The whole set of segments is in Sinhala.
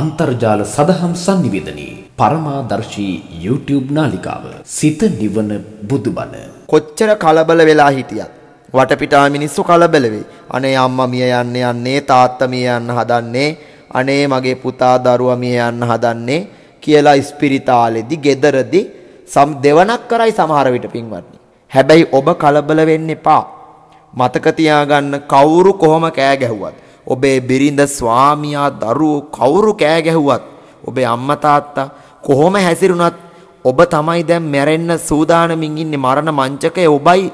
අන්තර්ජාල සදහම් sannivedanaya පරමාදර්ශී YouTube නාලිකාව සිත නිවන බුදුබණ කොච්චර කලබල වෙලා හිටියත් වටපිටා මිනිස්සු කලබල වෙයි අනේ අම්මා මිය යන්න යන්නේ තාත්තා මිය යන්න හදන්නේ අනේ මගේ පුතා දරුවා මිය යන්න හදන්නේ කියලා ස්පිරිතාලෙදි gederedi සම් දෙවණක් කරයි සමහර විට පින්වත්නි හැබැයි ඔබ කලබල වෙන්න එපා මතක තියාගන්න කවුරු කොහොම කෑ ගැහුවත් ඔබේ බිරිඳ ස්වාමියා දරුවෝ කවුරු කෑ ගැහුවත් ඔබේ අම්මා තාත්තා කොහොම හැසිරුණත් ඔබ තමයි දැන් මැරෙන්න සූදානමින් ඉන්නේ මරණ මංචකයේ ඔබයි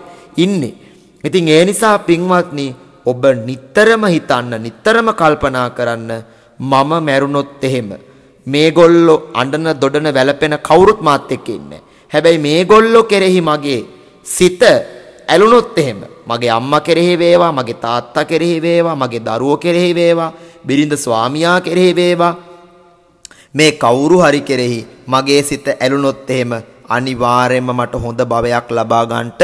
ඉන්නේ. ඉතින් ඒ නිසා පින්වත්නි ඔබ නිතරම හිතන්න නිතරම කල්පනා කරන්න මම මැරුණොත් එහෙම මේගොල්ලෝ අඬන දොඩන වැළපෙන කවුරුත් මාත් එක්ක ඉන්නේ. හැබැයි මේගොල්ලෝ කෙරෙහි මගේ සිත ඇලුනොත් එහෙම මගේ අම්මා කෙරෙහි වේවා මගේ තාත්තා කෙරෙහි වේවා මගේ දරුවෝ කෙරෙහි වේවා බිරිඳ ස්වාමියා කෙරෙහි වේවා මේ කවුරු හරි කෙරෙහි මගේ සිත ඇලුනොත් එහෙම අනිවාර්යයෙන්ම මට හොඳ භවයක් ලබා ගන්නට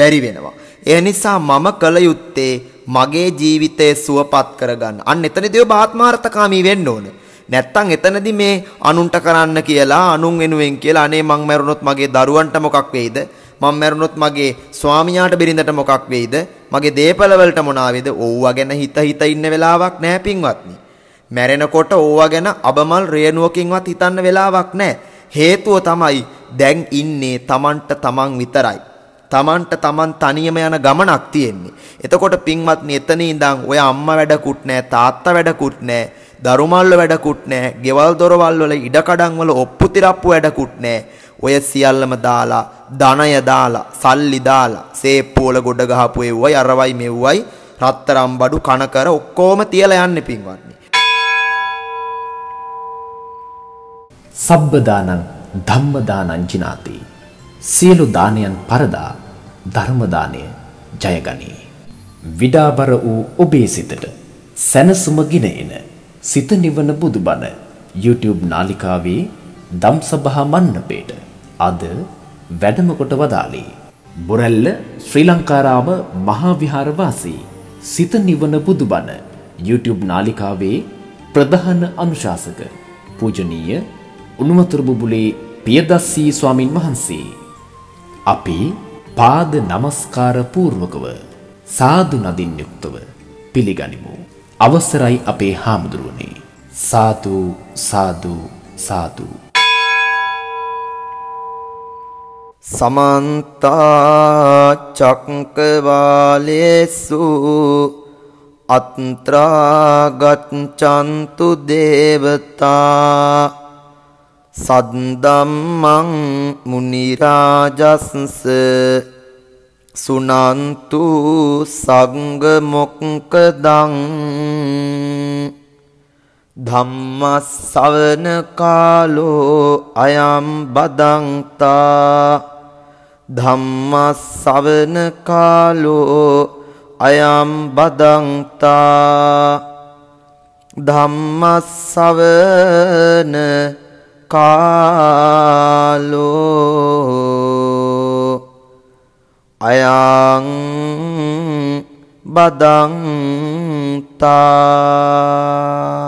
බැරි වෙනවා. ඒ නිසා මම කල යුත්තේ මගේ ජීවිතය සුවපත් කරගන්න. අන්න එතනදී ඔබ ආත්මార్థකාමී වෙන්න ඕනේ. නැත්තම් එතනදි මේ අනුන්ට කරන්න කියලා අනුන් වෙනුවෙන් කියලා අනේ මං මැරුණොත් මගේ දරුවන්ට මොකක් වෙයිද මම මැරුණොත් මගේ ස්වාමියාට බිරිඳට මොකක් වෙයිද? මගේ දේපල වලට මොනාවේද? ඕවා ගැන හිත හිත ඉන්න වෙලාවක් නැහැ පින්වත්නි. මැරෙනකොට ඕවා ගැන අබමල් රේණුවකින්වත් හිතන්න වෙලාවක් නැහැ. හේතුව තමයි දැන් ඉන්නේ Tamanට Taman විතරයි. Tamanට Taman තනියම යන ගමනක් තියෙන්නේ. එතකොට පින්වත්නි එතන ඉඳන් ඔය අම්මා වැඩකුත් නැහැ, තාත්තා වැඩකුත් නැහැ. දරුමල්ල වැඩකුත් නැහැ. ගෙවල් දොරවල් වල ඉඩකඩම් වල ඔප්පු තිරප්පු වැඩකුත් නැහැ. ඔය සියල්ලම දාලා ධනය දාලා සල්ලි දාලා සේප්පුවල ගොඩ ගහපු එව්වයි අරවයි මෙව්වයි රත්තරම් බඩු කන කර ඔක්කොම තියලා යන්න පින්වත්නි. සබ්බදානං ධම්මදානං ජිනාති. සියලු දානයන් පරදා ධර්ම දාණය ජයගනී. විඩාබර වූ ඔබේ සිතට සැනසුම ගෙන එන සිත නිවන බුදුබණ YouTube නාලිකාවේ දම්සභා මණ්ඩපේට අද වැඩම කොට වදාළේ. බොරැල්ල ශ්‍රී ලංකාරාම මහා විහාරවාසී සිත නිවන බුදුබණ YouTube නාලිකාවේ ප්‍රධාන අනුශාසක පූජනීය උණුමතුරු බුබුලේ පියදස්සී ස්වාමින් වහන්සේ අපි පාද නමස්කාර පූර්වකව සාදු නදින් යුක්තව පිළිගනිමු. අවසරයි අපේ හාමුදුරුවනේ. සාදු සාදු සාදු සමන්තා චක්කවාලේසු අත්‍රාගච්ඡන්තු දේවතා සද්දම්මං මුනි රාජස්ස සුනන්තු සංග මොක්කදං ධම්මස්සවන කාලෝ අයම් බදන්තා ධම්මස්සවන කාලෝ අයම් බදන්තා ධම්මස්සවන කාලෝ අයං බදන්තා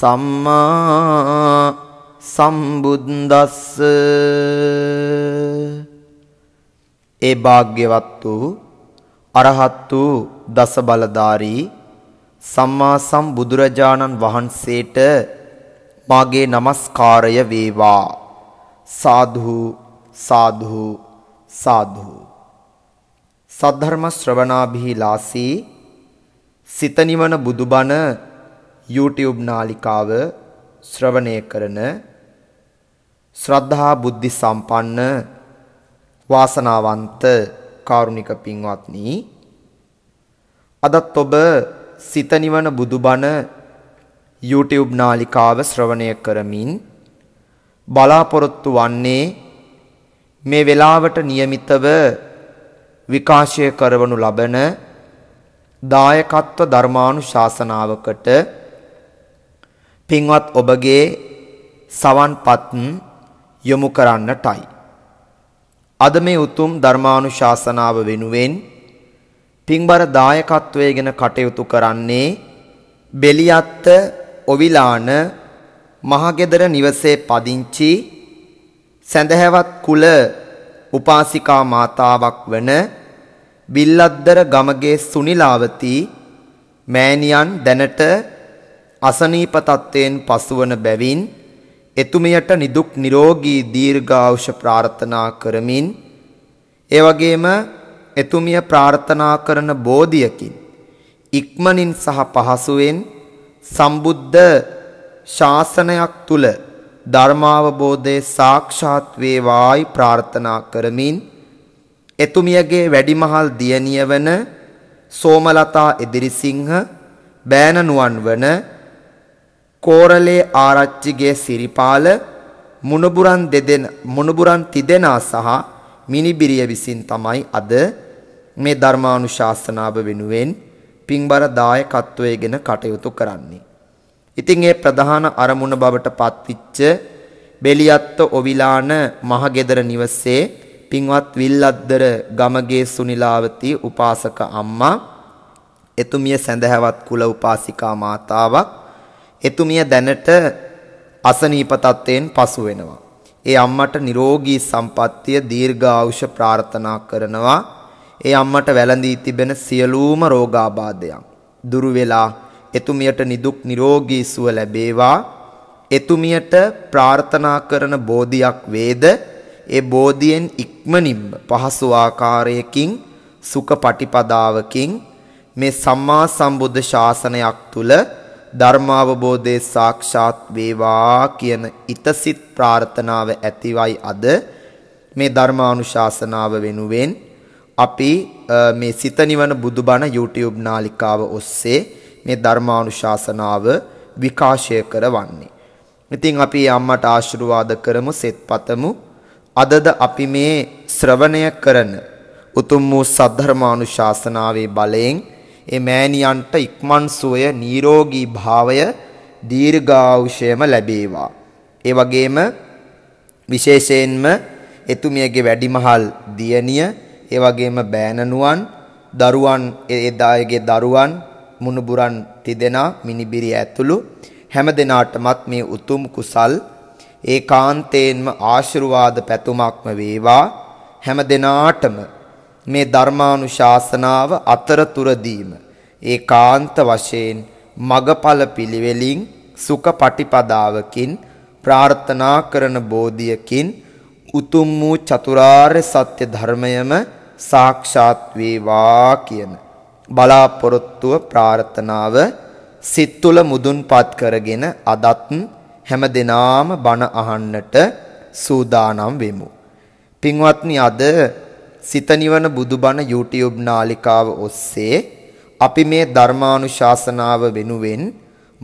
සම්මා සම්බුද්දස්ස ඒ භාග්‍යවත් වූ අරහත් වූ දස බලධාරී සම්මා සම්බුදුරජාණන් වහන්සේට මාගේ নমස්කාරය වේවා සාදු සාදු සාදු සද්ධර්ම ශ්‍රවණාභීලාසී සිත නිවන බුදුබණ YouTube නාලිකාව ශ්‍රවණය කරන ශ්‍රද්ධා බුද්ධි සම්පන්න වාසනාවන්ත කාරුණික පින්වත්නි අදත් ඔබ සිත නිවන බුදුබණ YouTube නාලිකාව ශ්‍රවණය කරමින් බලාපොරොත්තු වන්නේ මේ වෙලාවට નિયમિતව විකාශය කරවනු ලබන දායකත්ව ධර්මානුශාසනාවකට පින්වත් ඔබගේ සවන්පත් යොමු කරන්නටයි. අද මේ උතුම් ධර්මානුශාසනාව වෙනුවෙන් පින්බර දායකත්වයේගෙන කටයුතු කරන්නේ බෙලියත්ත ඔවිලාන මහගෙදර නිවසේ පදිංචි සැඳහැවත් කුල උපාසිකා මාතාවක් වන බිල්ලද්දර ගමගේ සුනිලාවති මෑණියන් දැනට අසනීප තත්ත්වයෙන් පසුවන බැවින් එතුමියට නිදුක් නිරෝගී දීර්ඝායුෂ ප්‍රාර්ථනා කරමින් ඒ වගේම එතුමිය ප්‍රාර්ථනා කරන බෝධියකින් ඉක්මනින් සහ පහසුවෙන් සම්බුද්ධ ශාසනයක් තුල ධර්මාවබෝධයේ සාක්ෂාත් වේවායි ප්‍රාර්ථනා කරමින් එතුමියගේ වැඩිමහල් දියණිය වන සෝමලතා එදිරිසිංහ බෑන නුවන්වන කෝරළේ ආරච්චිගේ සිරිපාල මුණුබුරන් දෙදෙන මුණුබුරන් තිදෙනා සහ මිනිබිරිය විසින් තමයි අද මේ ධර්මානුශාසනාව වෙනුවෙන් පින්බර දායකත්වයේගෙන කටයුතු කරන්නේ. ඉතින් ඒ ප්‍රධාන අරමුණ බවට පත්විච්ච බෙලියත්ත ඔවිලාන මහගෙදර නිවසේ පින්වත් විල්ලද්දර ගමගේ සුනිලාවති උපාසක අම්මා එතුමිය සැඳහැවත් කුල උපාසිකා මාතාවක් එතුමිය දැනට අසනීප තත්ත්වයෙන් පසු වෙනවා. ඒ අම්මට නිරෝගී සම්පන්නිය දීර්ඝායුෂ ප්‍රාර්ථනා කරනවා. ඒ අම්මට වැළඳී තිබෙන සියලුම රෝගාබාධයන් දුරු වෙලා එතුමියට නිදුක් නිරෝගී සුව ලැබේවා. එතුමියට ප්‍රාර්ථනා කරන බෝධියක් වේද ඒ බෝධියෙන් ඉක්මනින්ම පහසු ආකාරයකින් සුඛ පටිපදාවකින් මේ සම්මා සම්බුද්ධ ශාසනයක් තුල ධර්මාවබෝධයේ සාක්ෂාත් වේවා කියන ිතසිත ප්‍රාර්ථනාව ඇතිවයි අද මේ ධර්මානුශාසනාව වෙනුවෙන් අපි මේ සිත නිවන බුදුබණ YouTube නාලිකාව ඔස්සේ මේ ධර්මානුශාසනාව විකාශය කරවන්නේ. ඉතින් අපි අම්මට ආශිර්වාද කරමු සෙත්පතමු. අදද අපි මේ ශ්‍රවණය කරන උතුම් වූ සද්ධර්මානුශාසනාවේ බලයෙන් ඒ මෑණියන්ට ඉක්මන් සුවය නිරෝගී භාවය දීර්ඝායුෂයම ලැබේවා. ඒ වගේම විශේෂයෙන්ම එතුමියගේ වැඩිමහල් දියණිය, ඒ වගේම බෑණනුවන්, දරුවන් එදායේගේ දරුවන් මුණුබුරන් තිදෙනා මිනිබිරි ඇතුළු හැම දිනාටමත් මේ උතුම් කුසල් ඒකාන්තයෙන්ම ආශිර්වාද පැතුමක්ම වේවා හැම දිනාටම මේ ධර්මානුශාසනාව අතරතුරදීම ඒකාන්ත වශයෙන් මගඵල පිළිවෙලින් සුඛ පටිපදාවකින් ප්‍රාර්ථනා කරන බෝධියකින් උතුම් වූ චතුරාර්ය සත්‍ය ධර්මයම සාක්ෂාත් වේවා කියන බලාපොරොත්තුව ප්‍රාර්ථනාව සිත් තුළ මුදුන්පත් කරගෙන අදත් හැම දිනාම බණ අහන්නට සූදානම් වෙමු. පින්වත්නි අද සිත නිවන බුදුබණ YouTube නාලිකාව ඔස්සේ අපි මේ ධර්මානුශාසනාව වෙනුවෙන්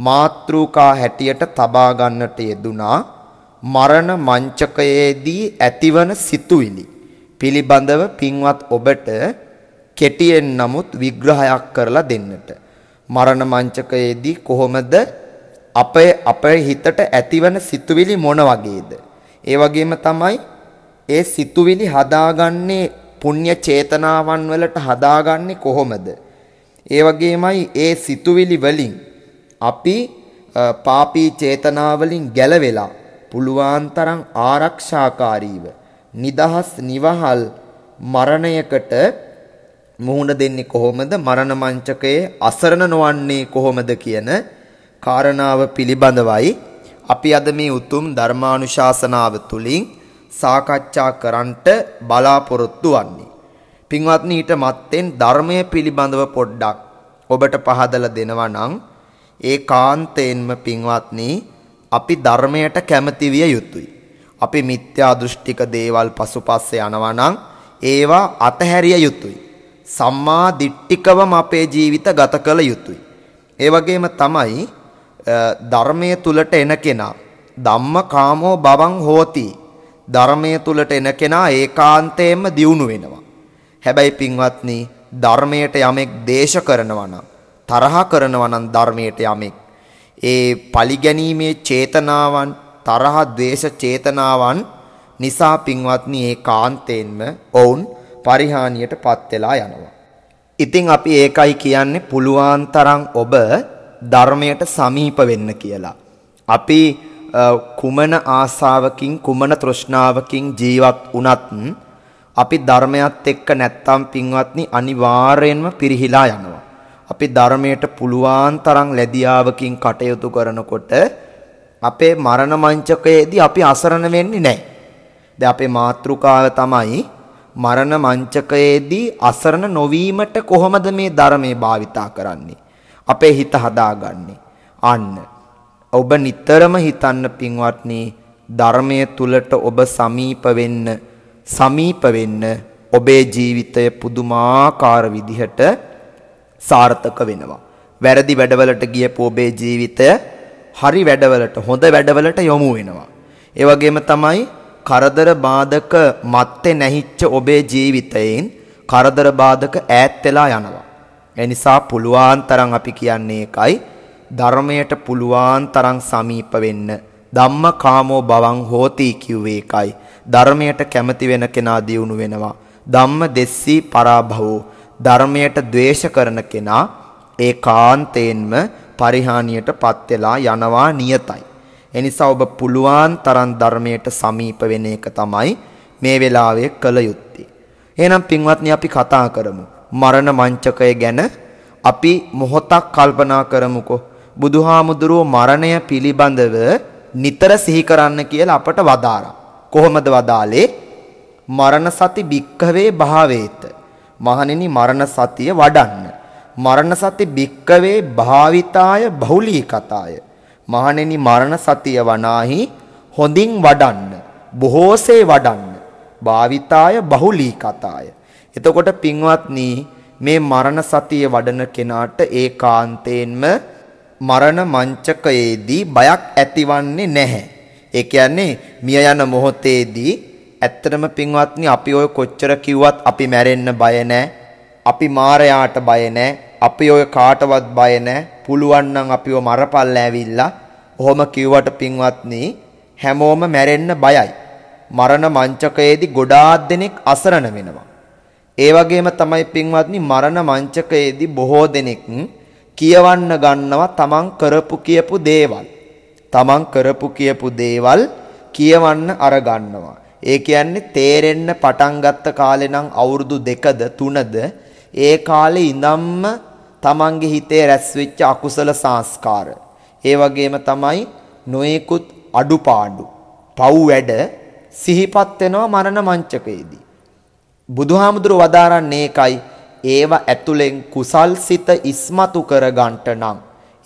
මාත්‍රුකා හැටියට තබා ගන්නට යෙදුනා මරණ මංචකයේදී ඇතිවන සිතුවිලි පිළිබඳව පින්වත් ඔබට කෙටියෙන් නමුත් විග්‍රහයක් කරලා දෙන්නට මරණ මංචකයේදී කොහොමද අපේ අපේ හිතට ඇතිවන සිතුවිලි මොන වගේද ඒ වගේම තමයි ඒ සිතුවිලි හදාගන්නේ පුණ්‍ය චේතනාවන් වලට හදාගන්නේ කොහොමද? ඒ වගේමයි ඒ සිතුවිලි වලින් අපි පාපී චේතනාවලින් ගැලවෙලා පුළුවන් තරම් ආරක්ෂාකාරීව නිදහස් නිවහල් මරණයකට මුහුණ දෙන්නේ කොහොමද මරණ මංචකයේ අසරණ නොවන්නේ කොහොමද කියන කාරණාව පිළිබඳවයි අපි අද මේ උතුම් ධර්මානුශාසනාව තුලින් සාකච්ඡා කරන්නට බලාපොරොත්තු වන්නේ. පින්වත්නි ඊට මත්තෙන් ධර්මය පිළිබඳව පොඩ්ඩක් ඔබට පහදලා දෙනවා නම් ඒ කාන්තයෙන්ම පින්වත්නි අපි ධර්මයට කැමති විය යුතුයි. අපි මිත්‍යා දෘෂ්ටික දේවල් පසුපස්සේ යනවා නම් ඒවා අතහැරිය යුතුයි. සම්මා දිට්ඨිකවම අපේ ජීවිත ගත කළ යුතුයි. ඒ වගේම තමයි ධර්මයේ තුලට එන කෙනා ධම්මකාමෝ බවං හෝති ධර්මයේ තුලට එන කෙනා ඒකාන්තයෙන්ම දියුණු වෙනවා. හැබැයි පින්වත්නි ධර්මයට යමෙක් දේශ කරනවා නම් තරහ කරනවා නම් ධර්මයට යමෙක් ඒ පලිගැනීමේ චේතනාවන් තරහ ද්වේෂ චේතනාවන් නිසා පින්වත්නි ඒ කාන්තේන්ම ඔවුන් පරිහානියටපත් වෙලා යනවා. ඉතින් අපි ඒකයි කියන්නේ පුළුවන් තරම් ඔබ ධර්මයට සමීප වෙන්න කියලා. අපි කුමන ආසාවකින් කුමන තෘෂ්ණාවකින් ජීවත් වුණත් අපි ධර්මයත් එක්ක නැත්තම් පින්වත්නි අනිවාර්යෙන්ම පිරිහිලා යනවා. අපි ධර්මයට පුළුවන් තරම් ලැබියාවකින් කටයුතු කරනකොට අපේ මරණ මංචකයේදී අපි අසරණ වෙන්නේ නැහැ. දැන් අපේ මාතෘකාව තමයි මරණ මංචකයේදී අසරණ නොවීමට කොහොමද මේ ධර්මයේ භාවිතා කරන්නේ? අපේ හිත හදාගන්නේ. අන්න ඔබ නිතරම හිතන්න පින්වත්නි ධර්මය තුලට ඔබ සමීප වෙන්න සමීප වෙන්න ඔබේ ජීවිතය පුදුමාකාර විදිහට සාර්ථක වෙනවා. වැරදි වැඩවලට ගියපු ඔබේ ජීවිතය හරි වැඩවලට හොඳ වැඩවලට යොමු වෙනවා. ඒ වගේම තමයි කරදර බාධක මැත්තේ නැහිච්ච ඔබේ ජීවිතයෙන් කරදර බාධක ඈත් වෙලා යනවා. ඒ නිසා පුළුවන් තරම් අපි කියන්නේ එකයි ධර්මයට පුළුවන් තරම් සමීප වෙන්න ධම්මකාමෝ බවං හෝති කිව්වේ එකයි. ධර්මයට කැමති වෙන කෙනා දියුණු වෙනවා. ධම්ම දෙස්සී පරාභවෝ ධර්මයට ද්වේෂ කරන කෙනා ඒකාන්තයෙන්ම පරිහානියට පත් වෙලා යනවා නියතයි. එනිසා ඔබ පුළුවන් තරම් ධර්මයට සමීප වෙන එක තමයි මේ වෙලාවේ කළ යුත්තේ. එහෙනම් පින්වත්නි අපි කතා කරමු. මරණ මංචකය ගැන අපි මොහොතක් කල්පනා කරමුකෝ. බුදුහාමුදුරුව මරණය පිළිබඳව නිතර සිහි කරන්න කියලා අපට වදාරා. කොහොමද වදාලේ? මරණ සති භික්කවේ භාවේත. මහණෙනි මරණ සතිය වඩන්න. මරණ සති භික්කවේ භාවිතාය බහුලී කතාය. මහණෙනි මරණ සතිය වනාහි හොඳින් වඩන්න. බොහෝසේ වඩන්න. භාවිතාය බහුලී කතාය. එතකොට පින්වත්නි මේ මරණ සතිය වඩන කෙනාට ඒකාන්තයෙන්ම මරණ මංචකයේදී බයක් ඇතිවන්නේ නැහැ. ඒ කියන්නේ මිය යන මොහොතේදී ඇත්තටම පින්වත්නි අපි ඔය කොච්චර කිව්වත් අපි මැරෙන්න බය නැහැ. අපි මාරයාට බය නැහැ. අපි ඔය කාටවත් බය නැහැ. පුළුවන් නම් අපිව මරපල්ලා ඇවිල්ලා ඔහොම කිව්වට පින්වත්නි හැමෝම මැරෙන්න බයයි. මරණ මංචකයේදී ගොඩාක් දෙනෙක් අසරණ වෙනවා. ඒ වගේම තමයි පින්වත්නි මරණ මංචකයේදී බොහෝ දෙනෙක් කියවන්න ගන්නවා තමන් කරපු කියපු දේවල්. තමන් කරපු කියපු දේවල් කියවන්න අර ගන්නවා. ඒ කියන්නේ තේරෙන්න පටන් ගත්ත කාලේ නම් අවුරුදු 2ද 3ද ඒ කාලේ ඉඳන්ම තමන්ගේ හිතේ රැස්වෙච්ච අකුසල සංස්කාර. ඒ වගේම තමයි නොයෙකුත් අඩුපාඩු, පව් වැඩ සිහිපත් වෙනවා මරණ මංචකයේදී. බුදුහාමුදුරුව වදාරන්නේ ඒකයි ඒව ඇතුලෙන් කුසල් සිත ඉස්මතු කරගන්නට නම්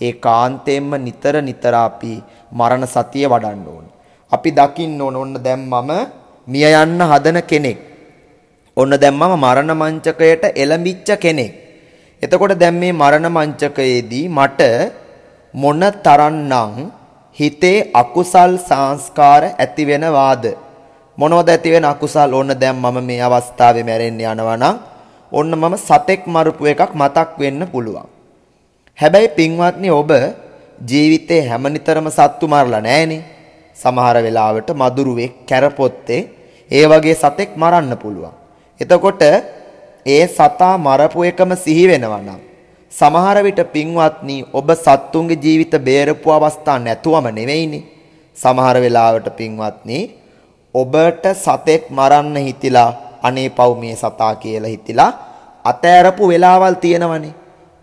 ඒ කාන්තයෙන්ම නිතර නිතර අපි මරණ සතිය වඩන්න ඕනේ. අපි දකින්න ඕන ඔන්න දැන් මම මිය යන්න හදන කෙනෙක්. ඔන්න දැන් මම මරණ මංචකයට එළඹිච්ච කෙනෙක්. එතකොට දැන් මේ මරණ මංචකයේදී මට මොන තරම්නම් හිතේ අකුසල් සංස්කාර ඇති වෙනවාද? මොනවද ඇති වෙන අකුසල් ඕන දැන් මම මේ අවස්ථාවේ මැරෙන්න යනවා නම් ඔන්න මම සතෙක් මරපු එකක් මතක් වෙන්න පුළුවන්. හැබැයි පින්වත්නි ඔබ ජීවිතේ හැමනිතරම සත්තු මරලා නෑනේ. සමහර වෙලාවට මදුරුවෙක් කැරපොත්තේ ඒ වගේ සතෙක් මරන්න පුළුවන්. එතකොට ඒ සතා මරපු එකම සිහි වෙනවා නම් සමහර විට පින්වත්නි ඔබ සත්තුන්ගේ ජීවිත බේරපු අවස්ථා නැතුවම නෙවෙයිනේ. සමහර වෙලාවට පින්වත්නි ඔබට සතෙක් මරන්න හිතිලා අනේ පව් මේ සතා කියලා හිතිලා අතෑරපු වෙලාවල් තියෙනවනේ.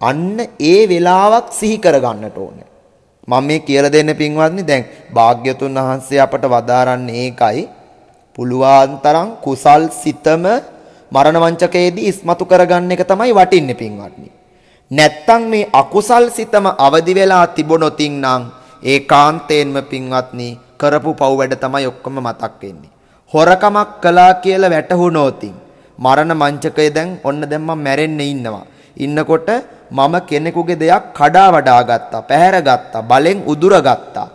අන්න ඒ වෙලාවක් සිහි කරගන්නට ඕනේ. මම මේ කියලා දෙන්න පින්වත්නි දැන් භාග්‍යතුන් වහන්සේ අපට වදාරන්නේ ඒකයි. පුළුවන් තරම් කුසල් සිතම මරණ වංචකයේදී ඉස්මතු කරගන්න එක තමයි වටින්නේ පින්වත්නි. නැත්තම් මේ අකුසල් සිතම අවදි වෙලා තිබුණොතින් නම් ඒකාන්තයෙන්ම පින්වත්නි කරපු පව් වැඩ තමයි ඔක්කොම මතක් වෙන්නේ. හොරකමක් කළා කියලා වැටහුණොතින් මරණ මංචකය දැන් ඔන්න දැන් මම මැරෙන්න ඉන්නවා. ඉන්නකොට මම කෙනෙකුගේ දෙයක් කඩා වඩා ගත්තා, පැහැර ගත්තා, බලෙන් උදුර ගත්තා.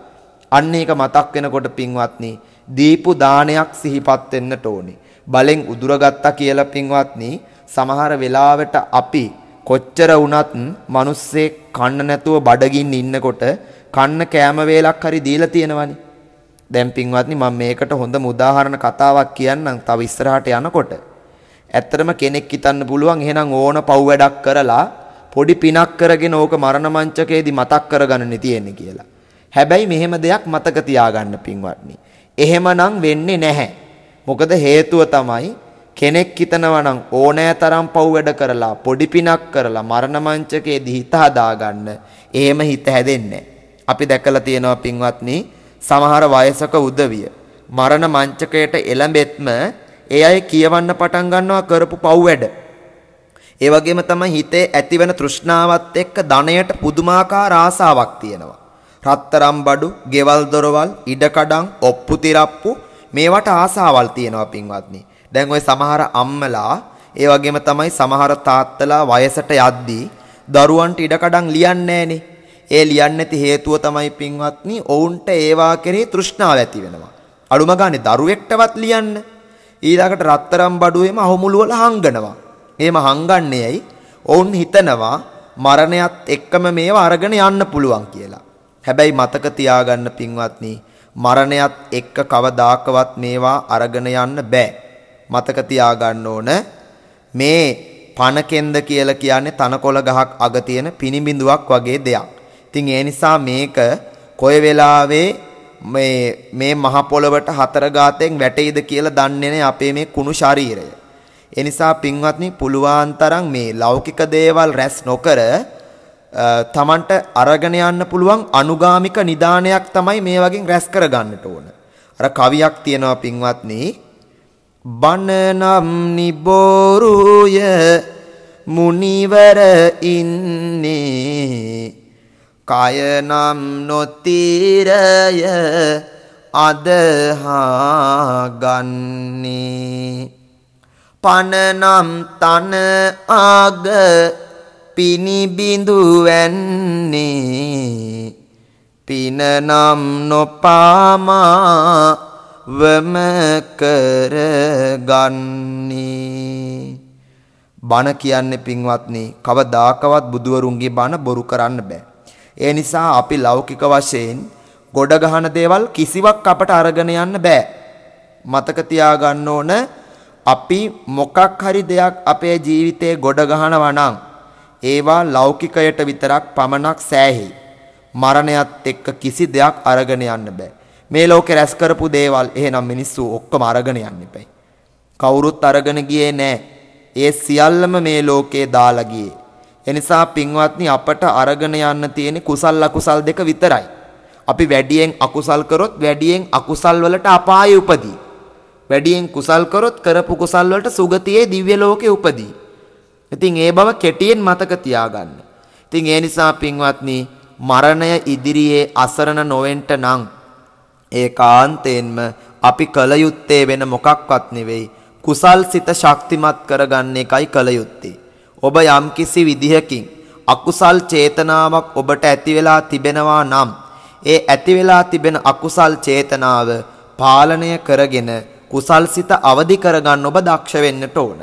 අන්න ඒක මතක් වෙනකොට පින්වත්නි, දීපු දානයක් සිහිපත් වෙන්නට ඕනේ. බලෙන් උදුර ගත්තා කියලා පින්වත්නි, සමහර වෙලාවට අපි කොච්චර වුණත් මිනිස්සේ කන්න නැතුව බඩගින්න ඉන්නකොට කන්න කෑම වේලක් හරි දීලා තියෙනවනේ. දැන් පින්වත්නි මම මේකට හොඳම උදාහරණ කතාවක් කියන්නම් තව ඉස්සරහට යනකොට. ඇත්තටම කෙනෙක් හිතන්න පුළුවන් එහෙනම් ඕන පව් වැඩක් කරලා පොඩි පිනක් කරගෙන ඕක මරණ මංචකයේදී මතක් කරගන්නනේ තියෙන්නේ කියලා. හැබැයි මෙහෙම දෙයක් මතක තියාගන්න පින්වත්නි. එහෙමනම් වෙන්නේ නැහැ. මොකද හේතුව තමයි කෙනෙක් හිතනවා නම් ඕනෑ තරම් පව් වැඩ කරලා පොඩි පිනක් කරලා මරණ මංචකයේදී හිත හදාගන්න. එහෙම හිත හැදෙන්නේ අපි දැකලා තියෙනවා පින්වත්නි සමහර වයසක උදවිය මරණ මංචකයට එළඹෙත්ම ඒ අය කියවන්න පටන් ගන්නවා කරපු පව් වැඩ. ඒ වගේම තමයි හිතේ ඇතිවන තෘෂ්ණාවත් එක්ක ධනයට පුදුමාකාර ආසාවක් තියෙනවා. රත්තරම් බඩු, ගෙවල් දොරවල්, ඉඩකඩම්, ඔප්පු තිරප්පු මේවට ආසාවල් තියෙනවා පින්වත්නි. දැන් ওই සමහර අම්මලා, ඒ වගේම තමයි සමහර තාත්තලා වයසට යද්දී දරුවන්ට ඉඩකඩම් ලියන්නේ නැහනේ. ඒ ලියන්නේ නැති හේතුව තමයි පින්වත්නි ඔවුන්ට ඒවා කෙරෙහි තෘෂ්ණාව ඇති වෙනවා. අඩුම ගානේ දරුවෙක්ටවත් ලියන්න. ඊළඟට රත්තරම් බඩුවේම අහමුළුවල හංගනවා. එහෙම හංගන්නේ ඇයි? ඔවුන් හිතනවා මරණයත් එක්කම මේවා අරගෙන යන්න පුළුවන් කියලා. හැබැයි මතක තියාගන්න පින්වත්නි මරණයත් එක්ක කවදාකවත් මේවා අරගෙන යන්න බෑ. මතක තියාගන්න ඕන මේ පණකෙන්ද කියලා කියන්නේ තනකොළ ගහක් අග තියෙන පිනිබිඳුවක් වගේ දෙයක්. ඉතින් ඒ නිසා මේක කොයි වෙලාවේ මේ මේ මහ පොළවට හතර ගාතෙන් වැටෙයිද කියලා දන්නේ නැහැ අපේ මේ කුණු ශරීරය. ඒ නිසා පින්වත්නි පුලුවන් තරම් මේ ලෞකික දේවල් රැස් නොකර තමන්ට අරගෙන යන්න පුළුවන් අනුගාමික නිදානයක් තමයි මේ වගේ රැස් කරගන්නට ඕන. අර කවියක් තියෙනවා පින්වත්නි බණනම් නිබෝරුය මුනිවර ඉන්නේ කයනම් නොතිරය අදහා ගන්නේ පනනම් තන ආග පිනිබිඳු වෙන්නේ පිනනම් නොපාමා වම කරගන්නේ බණ කියන්නේ පින්වත්නි කවදාකවත් බුදුවරුන්ගේ බණ බොරු කරන්න බෑ ඒ නිසා අපි ලෞකික වශයෙන් ගොඩ ගහන දේවල් කිසිවක් අපට අරගෙන යන්න බෑ. මතක තියාගන්න ඕන අපි මොකක් හරි දෙයක් අපේ ජීවිතේ ගොඩ ගහනවා නම් ඒවා ලෞකිකයට විතරක් පමණක් සෑහෙයි. මරණයත් එක්ක කිසි දෙයක් අරගෙන යන්න බෑ. මේ ලෝකේ රැස් කරපු දේවල් එහෙනම් මිනිස්සු ඔක්කොම අරගෙන යන්න එපයි. කවුරුත් අරගෙන ගියේ නෑ. ඒ සියල්ලම මේ ලෝකේ දාලා ගියේ. එනිසා පින්වත්නි අපට අරගෙන යන්න තියෙන කුසල් අකුසල් දෙක විතරයි. අපි වැඩියෙන් අකුසල් කරොත් වැඩියෙන් අකුසල් වලට අපායේ උපදී. වැඩියෙන් කුසල් කරොත් කරපු කුසල් වලට සුගතියේ දිව්‍ය ලෝකේ උපදී. ඉතින් ඒ බව කෙටියෙන් මතක තියාගන්න. ඉතින් ඒ නිසා පින්වත්නි මරණය ඉදිරියේ අසරණ නොවෙන්ට නම් ඒකාන්තයෙන්ම අපි කල යුත්තේ වෙන මොකක්වත් නෙවෙයි කුසල් සිත ශක්තිමත් කරගන්න එකයි කල යුත්තේ. ඔබ යම්කිසි විදිහකින් අකුසල් චේතනාවක් ඔබට ඇති වෙලා තිබෙනවා නම් ඒ ඇති වෙලා තිබෙන අකුසල් චේතනාව පාලනය කරගෙන කුසල් සිත අවදි කරගන්න ඔබ දක්ෂ වෙන්නට ඕන.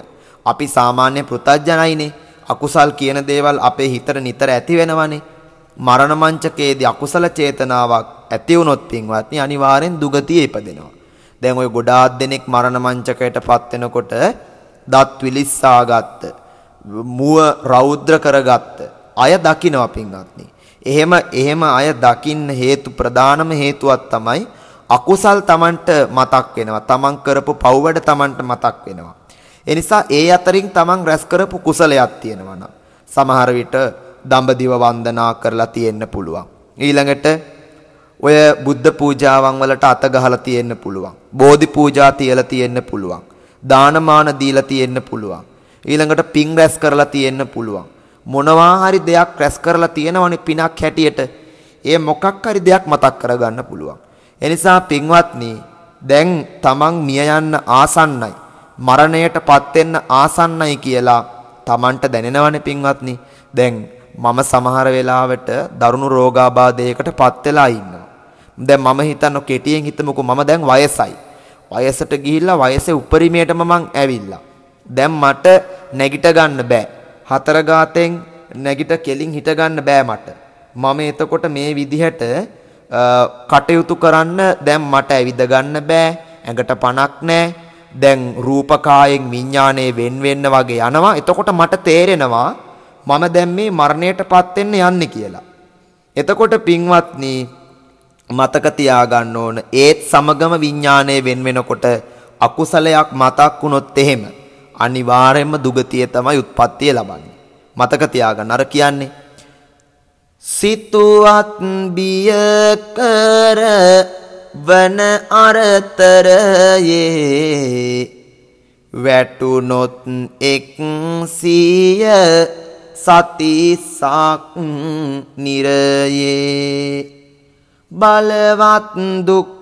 අපි සාමාන්‍ය පෘථජ්ජනයිනේ. අකුසල් කියන දේවල් අපේ හිතට නිතර ඇති වෙනවනේ. මරණ මංචකයේදී අකුසල චේතනාවක් ඇති වුණොත් පින්වත්නි අනිවාර්යෙන් දුගතිය ඉපදෙනවා. දැන් ওই ගොඩාක් දෙනෙක් මරණ මංචකයට පත් වෙනකොට දත් විලිස්සා ගත්තා. මුව රෞද්‍ර කරගත්ත අය දකිනවා පින්වත්නි. එහෙම එහෙම අය දකින්න හේතු ප්‍රධානම හේතුවක් තමයි අකුසල් Tamanට මතක් වෙනවා. Taman කරපු පව් Tamanට මතක් වෙනවා. ඒ ඒ අතරින් Taman රැස් කරපු කුසලයක් තියෙනවා සමහර විට දඹදිව වන්දනා කරලා තියෙන්න පුළුවන්. ඊළඟට ඔය බුද්ධ පූජාවන් වලට අත ගහලා තියෙන්න පුළුවන්. බෝධි පූජා තියලා තියෙන්න පුළුවන්. දානමාන දීලා තියෙන්න පුළුවන්. ඊළඟට පින් රැස් කරලා තියෙන්න පුළුවන්. මොනවා හරි දෙයක් රැස් කරලා තියෙනවනේ පිනක් හැටියට. ඒ මොකක් හරි දෙයක් මතක් කරගන්න පුළුවන්. එනිසා පින්වත්නි දැන් තමන් මිය යන්න ආසන්නයි. මරණයටපත් වෙන්න ආසන්නයි කියලා තමන්ට දැනෙනවනේ පින්වත්නි. දැන් මම සමහර වෙලාවට දරුණු රෝගාබාධයකට පත් වෙලා ඉන්නවා. දැන් මම හිතන්නේ කෙටියෙන් හිතමුකෝ මම දැන් වයසයි. වයසට ගිහිල්ලා වයසේ උපරිමයටම මං ඇවිල්ලා. දැන් මට නැගිට ගන්න බෑ. හතර ගාතෙන් නැගිට කෙලින් හිට ගන්න බෑ මට. මම එතකොට මේ විදිහට කටයුතු කරන්න දැන් මට ඇවිද ගන්න බෑ. ඇඟට පණක් නෑ. දැන් රූපකායෙන් විඥානයේ වෙන් වෙන්න වගේ යනවා. එතකොට මට තේරෙනවා මම දැන් මේ මරණයටපත් වෙන්න යන්නේ කියලා. එතකොට පින්වත්නි මතක තියාගන්න ඕන ඒත් සමගම විඥානයේ වෙන් වෙනකොට අකුසලයක් මතක් වුණොත් එහෙම අනිවාර්යයෙන්ම දුගතිය තමයි උත්පත්තිය ලබන්නේ. මතක තියාගන්න අර කියන්නේ සිතුවත් බිය කර වන අරතරයේ වැටුනොත් එක් සිය සතිසක් නිරයේ බලවත් දුක්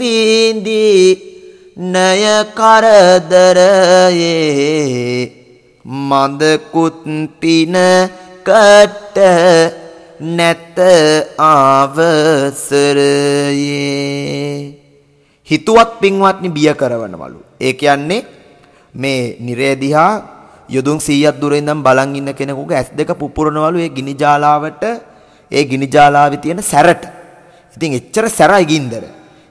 විඳී නය කරදරයේ මදකුත් පින කට නැත ආවසරයේ හිතුවත් පින්වත්නි බිය කරවනවලු. ඒ කියන්නේ මේ නිරේ දිහා යොදුන් 100ක් දුර ඉඳන් බලන් ඉන්න කෙනෙකුගේ ඇස් දෙක පුපුරනවලු ඒ ගිනි ජාලාවට ඒ ගිනි ජාලාවේ තියෙන සැරට. ඉතින් එච්චර සැරයි ගින්දර.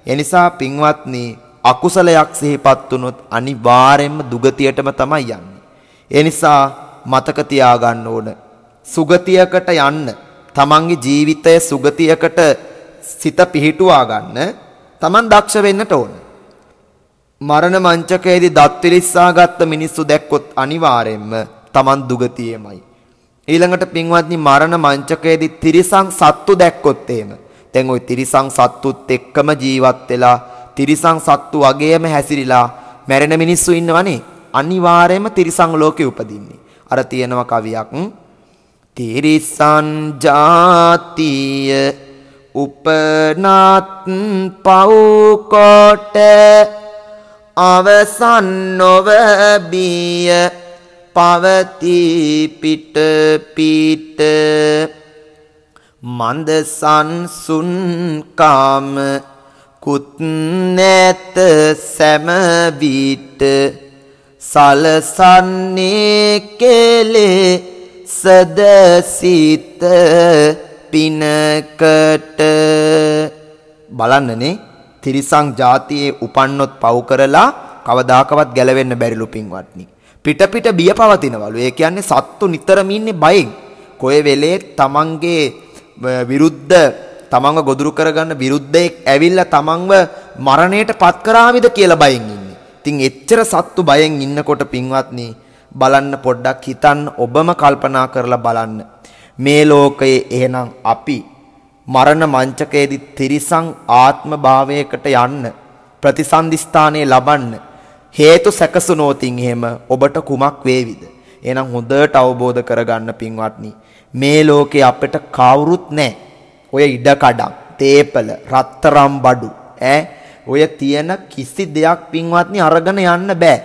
ඒ නිසා පින්වත්නි අකුසලයක් සිහිපත් වුනොත් අනිවාර්යයෙන්ම දුගතියටම තමයි යන්නේ. ඒ නිසා මතක තියාගන්න ඕන සුගතියකට යන්න තමන්ගේ ජීවිතය සුගතියකට සිත පිහිටුවා ගන්න තමන් දක්ෂ වෙන්නට ඕන. මරණ මංචකයේදී දත් විලිස්සා ගත්ත මිනිස්සු දැක්කොත් අනිවාර්යෙන්ම තමන් දුගතියෙමයි. ඊළඟට පින්වත්නි මරණ මංචකයේදී තිරිසන් සත්තු දැක්කොත් එහෙම. දැන් ওই තිරිසන් සත්තුත් එක්කම ජීවත් වෙලා තිරිසන් සත්තු වගේම හැසිරිලා මැරෙන මිනිස්සු ඉන්නවනේ. අනිවාර්යයෙන්ම තිරිසන් ලෝකේ උපදින්නේ. අර තියෙනවා කවියක් තිරිසන් ජාතිය උපනත් පව්කොට අවසන් නොව බිය පවති පිට පිට මන්ද සංසුන් කාම කුත් නැත සැමවිට සලසන්නේ කෙලේ සදසිත පිනකට බලන්නනේ තිරිසං ජාතියේ උපන්නොත් පව් කරලා කවදාකවත් ගැලවෙන්න බැරිලු පින්වත්නි. පිට පිට බිය පවතිනවලු. ඒ කියන්නේ සත්තු නිතරම ඉන්නේ බයෙන්. කොයි වෙලේ තමන්ගේ විරුද්ධ තමන්ව ගොදුරු කරගන්න විරුද්ධයෙක් ඇවිල්ලා තමන්ව මරණයට පත් කරාවිද කියලා බයෙන් ඉන්නේ. ඉතින් එච්චර සත්තු බයෙන් ඉන්නකොට පින්වත්නි බලන්න පොඩ්ඩක් හිතන්න ඔබම කල්පනා කරලා බලන්න. මේ ලෝකයේ එහෙනම් අපි මරණ මංචකයේදී තිරිසං ආත්ම භාවයකට යන්න ප්‍රතිසන්දිස්ථානයේ ලබන්න හේතු සැකසුනෝතින් එහෙම ඔබට කුමක් වේවිද එහෙනම් හොඳට අවබෝධ කරගන්න පින්වත්නි මේ ලෝකේ අපිට කවුරුත් නැහැ ඔය ඉඩකඩම්, තේපල, රත්තරම් බඩු ඈ ඔය තියෙන කිසි දෙයක් පින්වත්නි අරගෙන යන්න බෑ.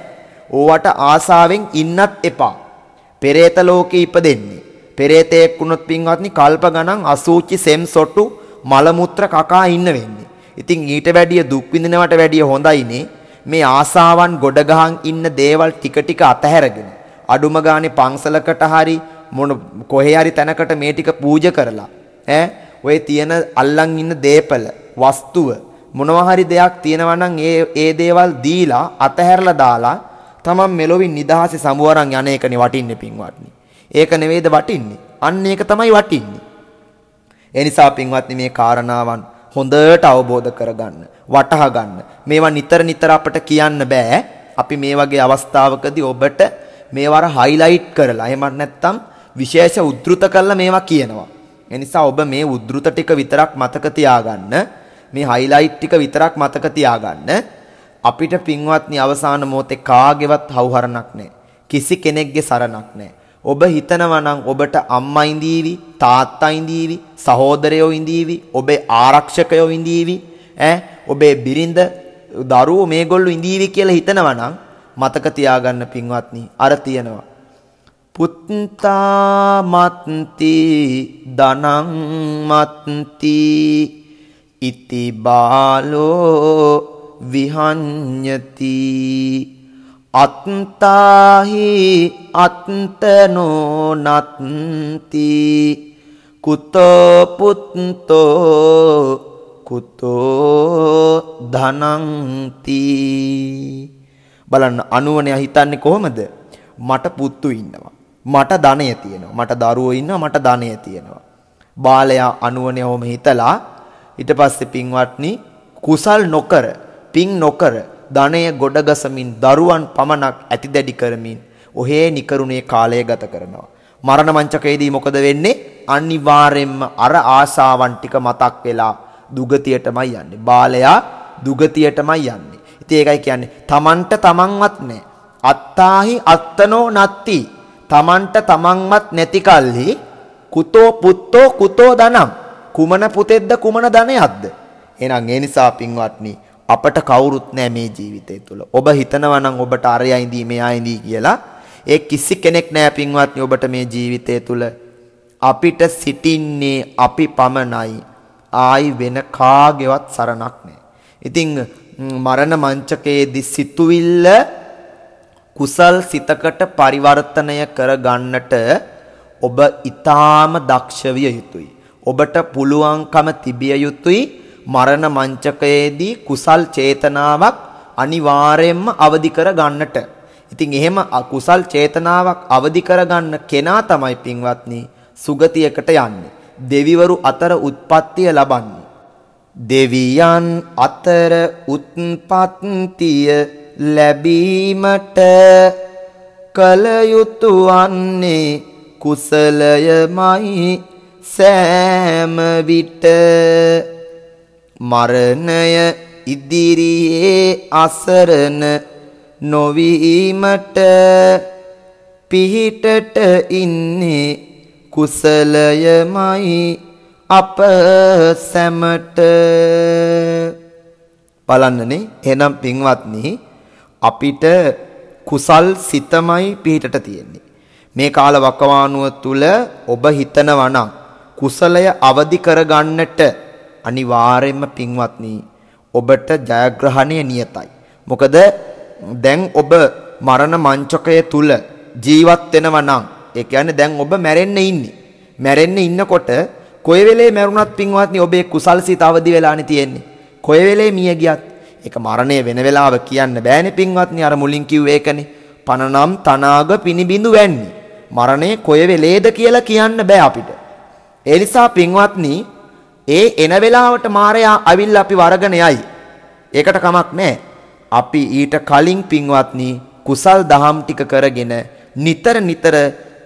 ඕවට ආසාවෙන් ඉන්නත් එපා. පෙරේත ලෝකේ ඉපදෙන්නේ. පෙරේතයෙක් වුණොත් පින්වත්නි කල්ප ගණන් අසූචි සෙම් සොටු මල මුත්‍ර කකා ඉන්න වෙන්නේ. ඉතින් ඊට වැඩිය දුක් විඳිනවට වැඩිය හොඳයිනේ මේ ආසාවන් ගොඩ ගහන් ඉන්න දේවල් ටික ටික අතහැරගෙන අඩුම ගානේ පන්සලකට හරි මොන කොහේ හරි තැනකට මේ ටික පූජා කරලා ඈ ඔය තියෙන අල්ලන් ඉන්න දේපල වස්තුව මොනවා හරි දෙයක් තියෙනවා නම් ඒ ඒ දේවල් දීලා අතහැරලා දාලා තමන් මෙලොවින් නිදහසේ සමුවරන් යන එකනේ වටින්නේ පින්වත්නි. ඒක නෙවෙයිද වටින්නේ. අන්න ඒක තමයි වටින්නේ. ඒ නිසා පින්වත්නි මේ කාරණාවන් හොඳට අවබෝධ කරගන්න, වටහා ගන්න. මේවා නිතර නිතර අපට කියන්න බෑ. අපි මේ වගේ අවස්ථාවකදී ඔබට මේවර හයිලයිට් කරලා එහෙම නැත්නම් විශේෂ උද්ෘත කරලා මේවා කියනවා. එනිසා ඔබ මේ උද්ෘත ටික විතරක් මතක තියාගන්න. මේ highlight ටික විතරක් මතක තියාගන්න. අපිට පින්වත්නි අවසාන මොහොතේ කාගේවත් හවුහරණක් නැහැ. කිසි කෙනෙක්ගේ සරණක් නැහැ. ඔබ හිතනවා නම් ඔබට අම්මා ඉඳීවි තාත්තා ඉඳීවි සහෝදරයෝ ඉඳීවි ඔබේ ආරක්ෂකයෝ ඉඳීවි ඈ ඔබේ බිරිඳ දරුවෝ මේගොල්ලෝ ඉඳීවි කියලා හිතනවා නම් මතක තියාගන්න පින්වත්නි අර තියෙනවා පුත්තාමත්ති දනංමත්ති ඉති බාලෝ විහඤ්ඤති අත්තාහි අත්තනෝ නත්ති කුතෝ පුත්තෝ කුතෝ ධනංති බලන්න අනුවනේ හිතන්නේ කොහමද මට පුතු ඉන්නවා මට ධනය තියෙනවා. මට දරුවෝ ඉන්නවා මට ධනය තියෙනවා. බාලයා අනුවනේ ඔහොම හිතලා ඊට පස්සේ පින්වත්නි කුසල් නොකර පින් නොකර ධනය ගොඩගසමින් දරුවන් පමණක් ඇති දැඩි කරමින් ඔහේ නිකරුණේ කාලය ගත කරනවා. මරණ මංචකයේදී මොකද වෙන්නේ? අනිවාර්යෙන්ම අර ආසාවන් ටික මතක් වෙලා දුගතියටමයි යන්නේ. බාලයා දුගතියටමයි යන්නේ. ඉතින් ඒකයි කියන්නේ තමන්ට තමන්වත් නැහැ. අත්තාහි අත්තනෝ නත්ති තමන්ට තමන්වත් නැති කල්හි කුතෝ පුත්තෝ කුතෝ ධනම් කුමන පුතෙද්ද කුමන ධනයක්ද එහෙනම් ඒ නිසා පින්වත්නි අපට කවුරුත් නැහැ මේ ජීවිතය තුළ ඔබ හිතනවා නම් ඔබට අරයා ඉඳී මෙයා ඉඳී කියලා ඒ කිසි කෙනෙක් නැහැ පින්වත්නි ඔබට මේ ජීවිතය තුළ අපිට සිටින්නේ අපි පමණයි ආයි වෙන කාගේවත් සරණක් නැහැ ඉතින් මරණ මංචකයේදී සිතුවිල්ල කුසල් සිතකට පරිවර්තනය කර ගන්නට ඔබ ඊටාම දක්ෂ විය යුතුයි. ඔබට පුළුවන්කම තිබිය යුතුයි මරණ මංචකයේදී කුසල් චේතනාවක් අනිවාර්යයෙන්ම අවදි කර ගන්නට. ඉතින් එහෙම අකුසල් චේතනාවක් අවදි කරගන්න කෙනා තමයි පින්වත්නි සුගතියකට යන්නේ. දෙවිවරු අතර උත්පත්තිය ලබන්නේ. දෙවියන් අතර උත්පත්තිය ලැබීමට කල යුතු වන්නේ කුසලයමයි සෑම විට මරණය ඉදිරියේ අසරණ නොවීමට පිහිටට ඉන්නේ කුසලයමයි අප සැමට බලන්නනේ එහෙනම් පින්වත්නි අපිට කුසල් සිතමයි පිටට තියෙන්නේ. මේ කාල වකවානුව තුල ඔබ හිතනවා නම් කුසලය අවදි කරගන්නට අනිවාර්යයෙන්ම පින්වත්නි ඔබට ජයග්‍රහණය නියතයි. මොකද දැන් ඔබ මරණ මංචකය තුල ජීවත් වෙනවා නම් ඒ කියන්නේ දැන් ඔබ මැරෙන්න ඉන්නේ. මැරෙන්න ඉන්නකොට කොයි වෙලේ මැරුණත් පින්වත්නි ඔබේ කුසල් සිත අවදි වෙලානේ තියෙන්නේ. කොයි වෙලේ මිය ගියත් ඒක මරණය වෙන වෙලාව කියන්න බෑනේ පින්වත්නි අර මුලින් කිව්ව ඒකනේ. පනනම් තනාග පිනිබිඳු වැන්නේ. මරණය කොය වෙලේද කියලා කියන්න බෑ අපිට. ඒ නිසා පින්වත්නි ඒ එන වෙලාවට මාරයා අවිල්ලා අපි වරගෙන යයි. ඒකට කමක් නැහැ. අපි ඊට කලින් පින්වත්නි කුසල් දහම් ටික කරගෙන නිතර නිතර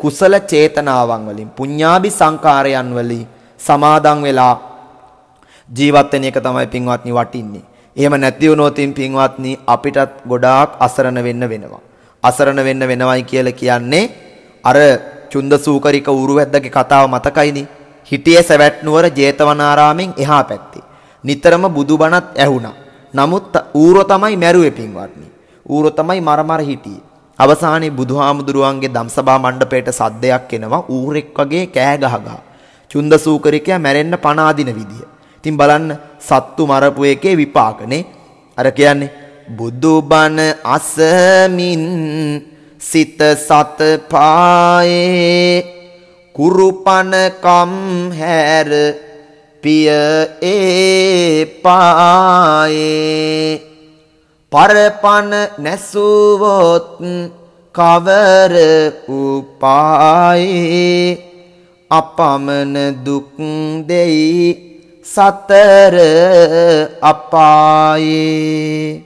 කුසල චේතනාවන් වලින් පුඤ්ඤාභි සංකාරයන් වලින් සමාදන් වෙලා ජීවත් වෙන එක තමයි පින්වත්නි වටින්නේ. එහෙම නැති වුණොතින් පින්වත්නි අපිටත් ගොඩාක් අසරණ වෙන්න වෙනවා. අසරණ වෙන්න වෙනවයි කියලා කියන්නේ අර චුන්දසූකරික ඌරුවැද්දගේ කතාව මතකයිනේ. හිටියේ සවැට් නුවර ජේතවනාරාමෙන් එහා පැත්තේ. නිතරම බුදුබණත් ඇහුණා. නමුත් ඌරෝ තමයි මැරුවේ පින්වත්නි. ඌරෝ තමයි මරමර හිටියේ. අවසානයේ බුදුහාමුදුරුවන්ගේ දම්සභා මණ්ඩපයට සද්දයක් එනවා ඌරෙක් වගේ කෑ ගහගහ. චුන්දසූකරිකයා මැරෙන්න පණ අදින විදිය. ඉතින් බලන්න සත්තු මරපු එකේ විපාකනේ අර කියන්නේ බුදුබණ අසමින් සිත සත පායේ කුරුපණකම් හැර පිය ඒ පායේ පරපණ නැසුවොත් කවර උපායේ අපමණ දුක් දෙයි සතර අපායේ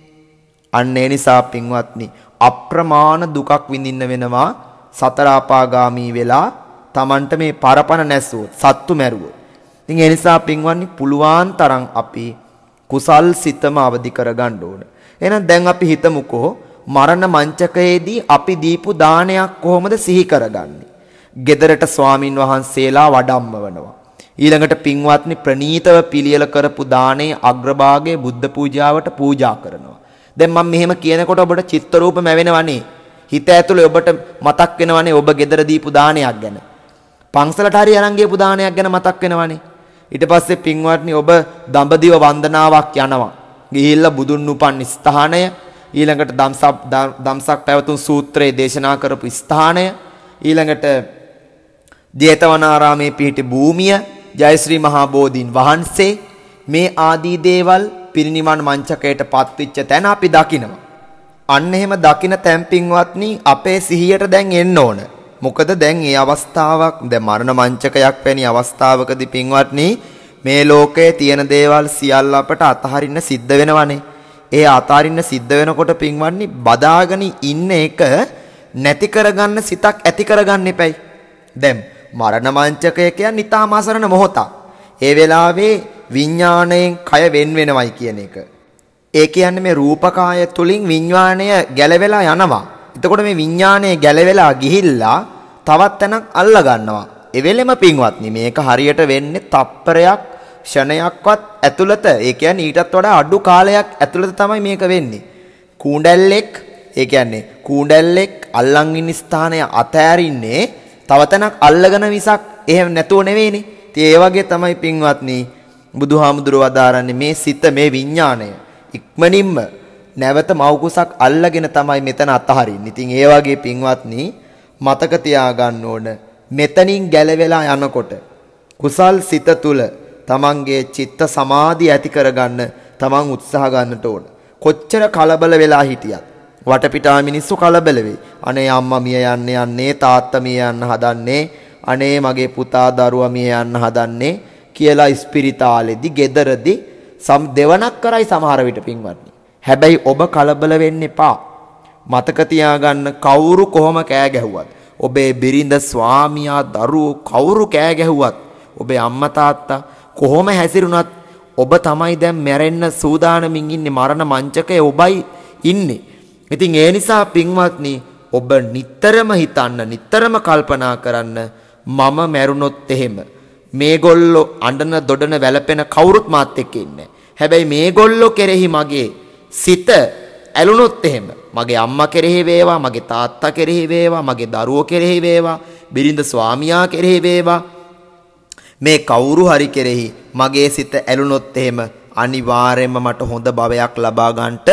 අන්න ඒ නිසා පින්වත්නි අප්‍රමාණ දුකක් විඳින්න වෙනවා සතර අපාගාමී වෙලා Tamanට මේ පරපණ නැස්සුවොත් සත්තු මැරුවොත් ඉතින් ඒ නිසා පින්වත්නි පුළුවන් තරම් අපි කුසල් සිතම අවදි කරගන්න ඕන එහෙනම් දැන් අපි හිතමුකෝ මරණ මංචකයේදී අපි දීපු දානයක් කොහොමද සිහි කරගන්නේ? ගෙදරට ස්වාමින් වහන්සේලා වඩම්මවනවා. ඊළඟට පින්වත්නි ප්‍රණීතව පිළියෙල කරපු දානේ අග්‍රභාගයේ බුද්ධ පූජාවට පූජා කරනවා. දැන් මම මෙහෙම කියනකොට ඔබට චිත්ත රූප මැවෙනවනේ. හිත ඇතුලේ ඔබට මතක් වෙනවනේ ඔබ gedara දීපු දානයක් ගැන. පන්සලට හරි අරන් ගියපු දානයක් ගැන මතක් වෙනවනේ. ඊට පස්සේ පින්වත්නි ඔබ දඹදිව වන්දනාවක් යනවා. ගිහිල්ලා බුදුන් උපන් ස්ථානය ඊළඟට දම්සක් දම්සක් පැවතුම් සූත්‍රයේ දේශනා කරපු ස්ථානය ඊළඟට ජේතවනාරාමේ පිහිටි භූමිය ජයශ්‍රී මහා බෝධීන් වහන්සේ මේ ආදී දේවල් පිරිනිවන් මංචකයට පත්විච්ච තැන අපි දකිනවා. අන්න එහෙම දකින තැම්පින්වත්නි අපේ සිහියට දැන් එන්න ඕන. මොකද දැන් මේ අවස්ථාවක් දැන් මරණ මංචකයක් වැනි අවස්ථාවකදී පින්වත්නි මේ ලෝකයේ තියෙන දේවල් සියල්ල අපට අතහරින්න සිද්ධ වෙනවනේ. ඒ අතාරින්න සිද්ධ වෙනකොට පින්වත්නි බදාගෙන ඉන්න එක නැති කරගන්න සිතක් ඇති කරගන්න එපයි. දැන් මරණ මංචකය කියන්නේ ඊටාම අසරණ මොහොතක්. ඒ වෙලාවේ විඥාණයෙන් කය වෙන් වෙනවයි කියන එක. ඒ කියන්නේ මේ රූපකාය තුලින් විඥාණය ගැලවෙලා යනවා. එතකොට මේ විඥාණය ගැලවෙලා ගිහිල්ලා තවත් තැනක් අල්ල ගන්නවා. එවෙලෙම පින්වත්නි මේක හරියට වෙන්නේ තප්පරයක් ෂණයක්වත් ඇතුළත ඒ කියන්නේ ඊටත් වඩා අඩු කාලයක් ඇතුළත තමයි මේක වෙන්නේ. කූඩැල්ලෙක් ඒ කියන්නේ කූඩැල්ලෙක් අල්ලන් ඉන්න ස්ථානය අතෑරින්නේ තව තැනක් අල්ලගෙන විසක් එහෙම නැතුව නෙවෙයිනේ. ඉතින් ඒ වගේ තමයි පින්වත්නි බුදුහාමුදුරුව වදාරන්නේ මේ සිත මේ විඥාණය ඉක්මනින්ම නැවත මෞකුසක් අල්ලගෙන තමයි මෙතන අතහරින්නේ. ඉතින් ඒ වගේ පින්වත්නි මතක තියාගන්න ඕන මෙතනින් ගැලවෙලා යනකොට කුසල් සිත තුල තමන්ගේ චිත්ත සමාධිය ඇති කරගන්න තමන් උත්සාහ ගන්නට ඕන. කොච්චර කලබල වෙලා හිටියත් වටපිටා මිනිස්සු කලබල වෙයි. අනේ අම්මා මිය යන්න යන්නේ තාත්තා මිය යන්න හදන්නේ අනේ මගේ පුතා දරුවා මිය යන්න හදන්නේ කියලා ස්පිරිතාලෙදි gederedi සම් දෙවණක් කරයි සමහර විට පින්වත්නි. හැබැයි ඔබ කලබල වෙන්න එපා. මතක තියාගන්න කවුරු කොහොම කෑ ගැහුවත් ඔබේ බිරිඳ ස්වාමියා දරුවෝ කවුරු කෑ ගැහුවත් ඔබේ අම්මා තාත්තා කොහොම හැසිරුණත් ඔබ තමයි දැන් මැරෙන්න සූදානමින් ඉන්නේ මරණ මංචකයේ ඔබයි ඉන්නේ. ඉතින් ඒ නිසා පින්වත්නි ඔබ නිතරම හිතන්න නිතරම කල්පනා කරන්න මම මැරුණොත් එහෙම මේගොල්ලෝ අඬන දොඩන වැළපෙන කවුරුත් මාත් එක්ක ඉන්නේ. හැබැයි මේගොල්ලෝ කෙරෙහි මගේ සිත ඇලුනොත් එහෙම මගේ අම්මා කෙරෙහි වේවා මගේ තාත්තා කෙරෙහි වේවා මගේ දරුවෝ කෙරෙහි වේවා බිරිඳ ස්වාමියා කෙරෙහි වේවා මේ කවුරු හරි කෙරෙහි මගේ සිත ඇලුනොත් එහෙම අනිවාර්යයෙන්ම මට හොඳ භවයක් ලබා ගන්නට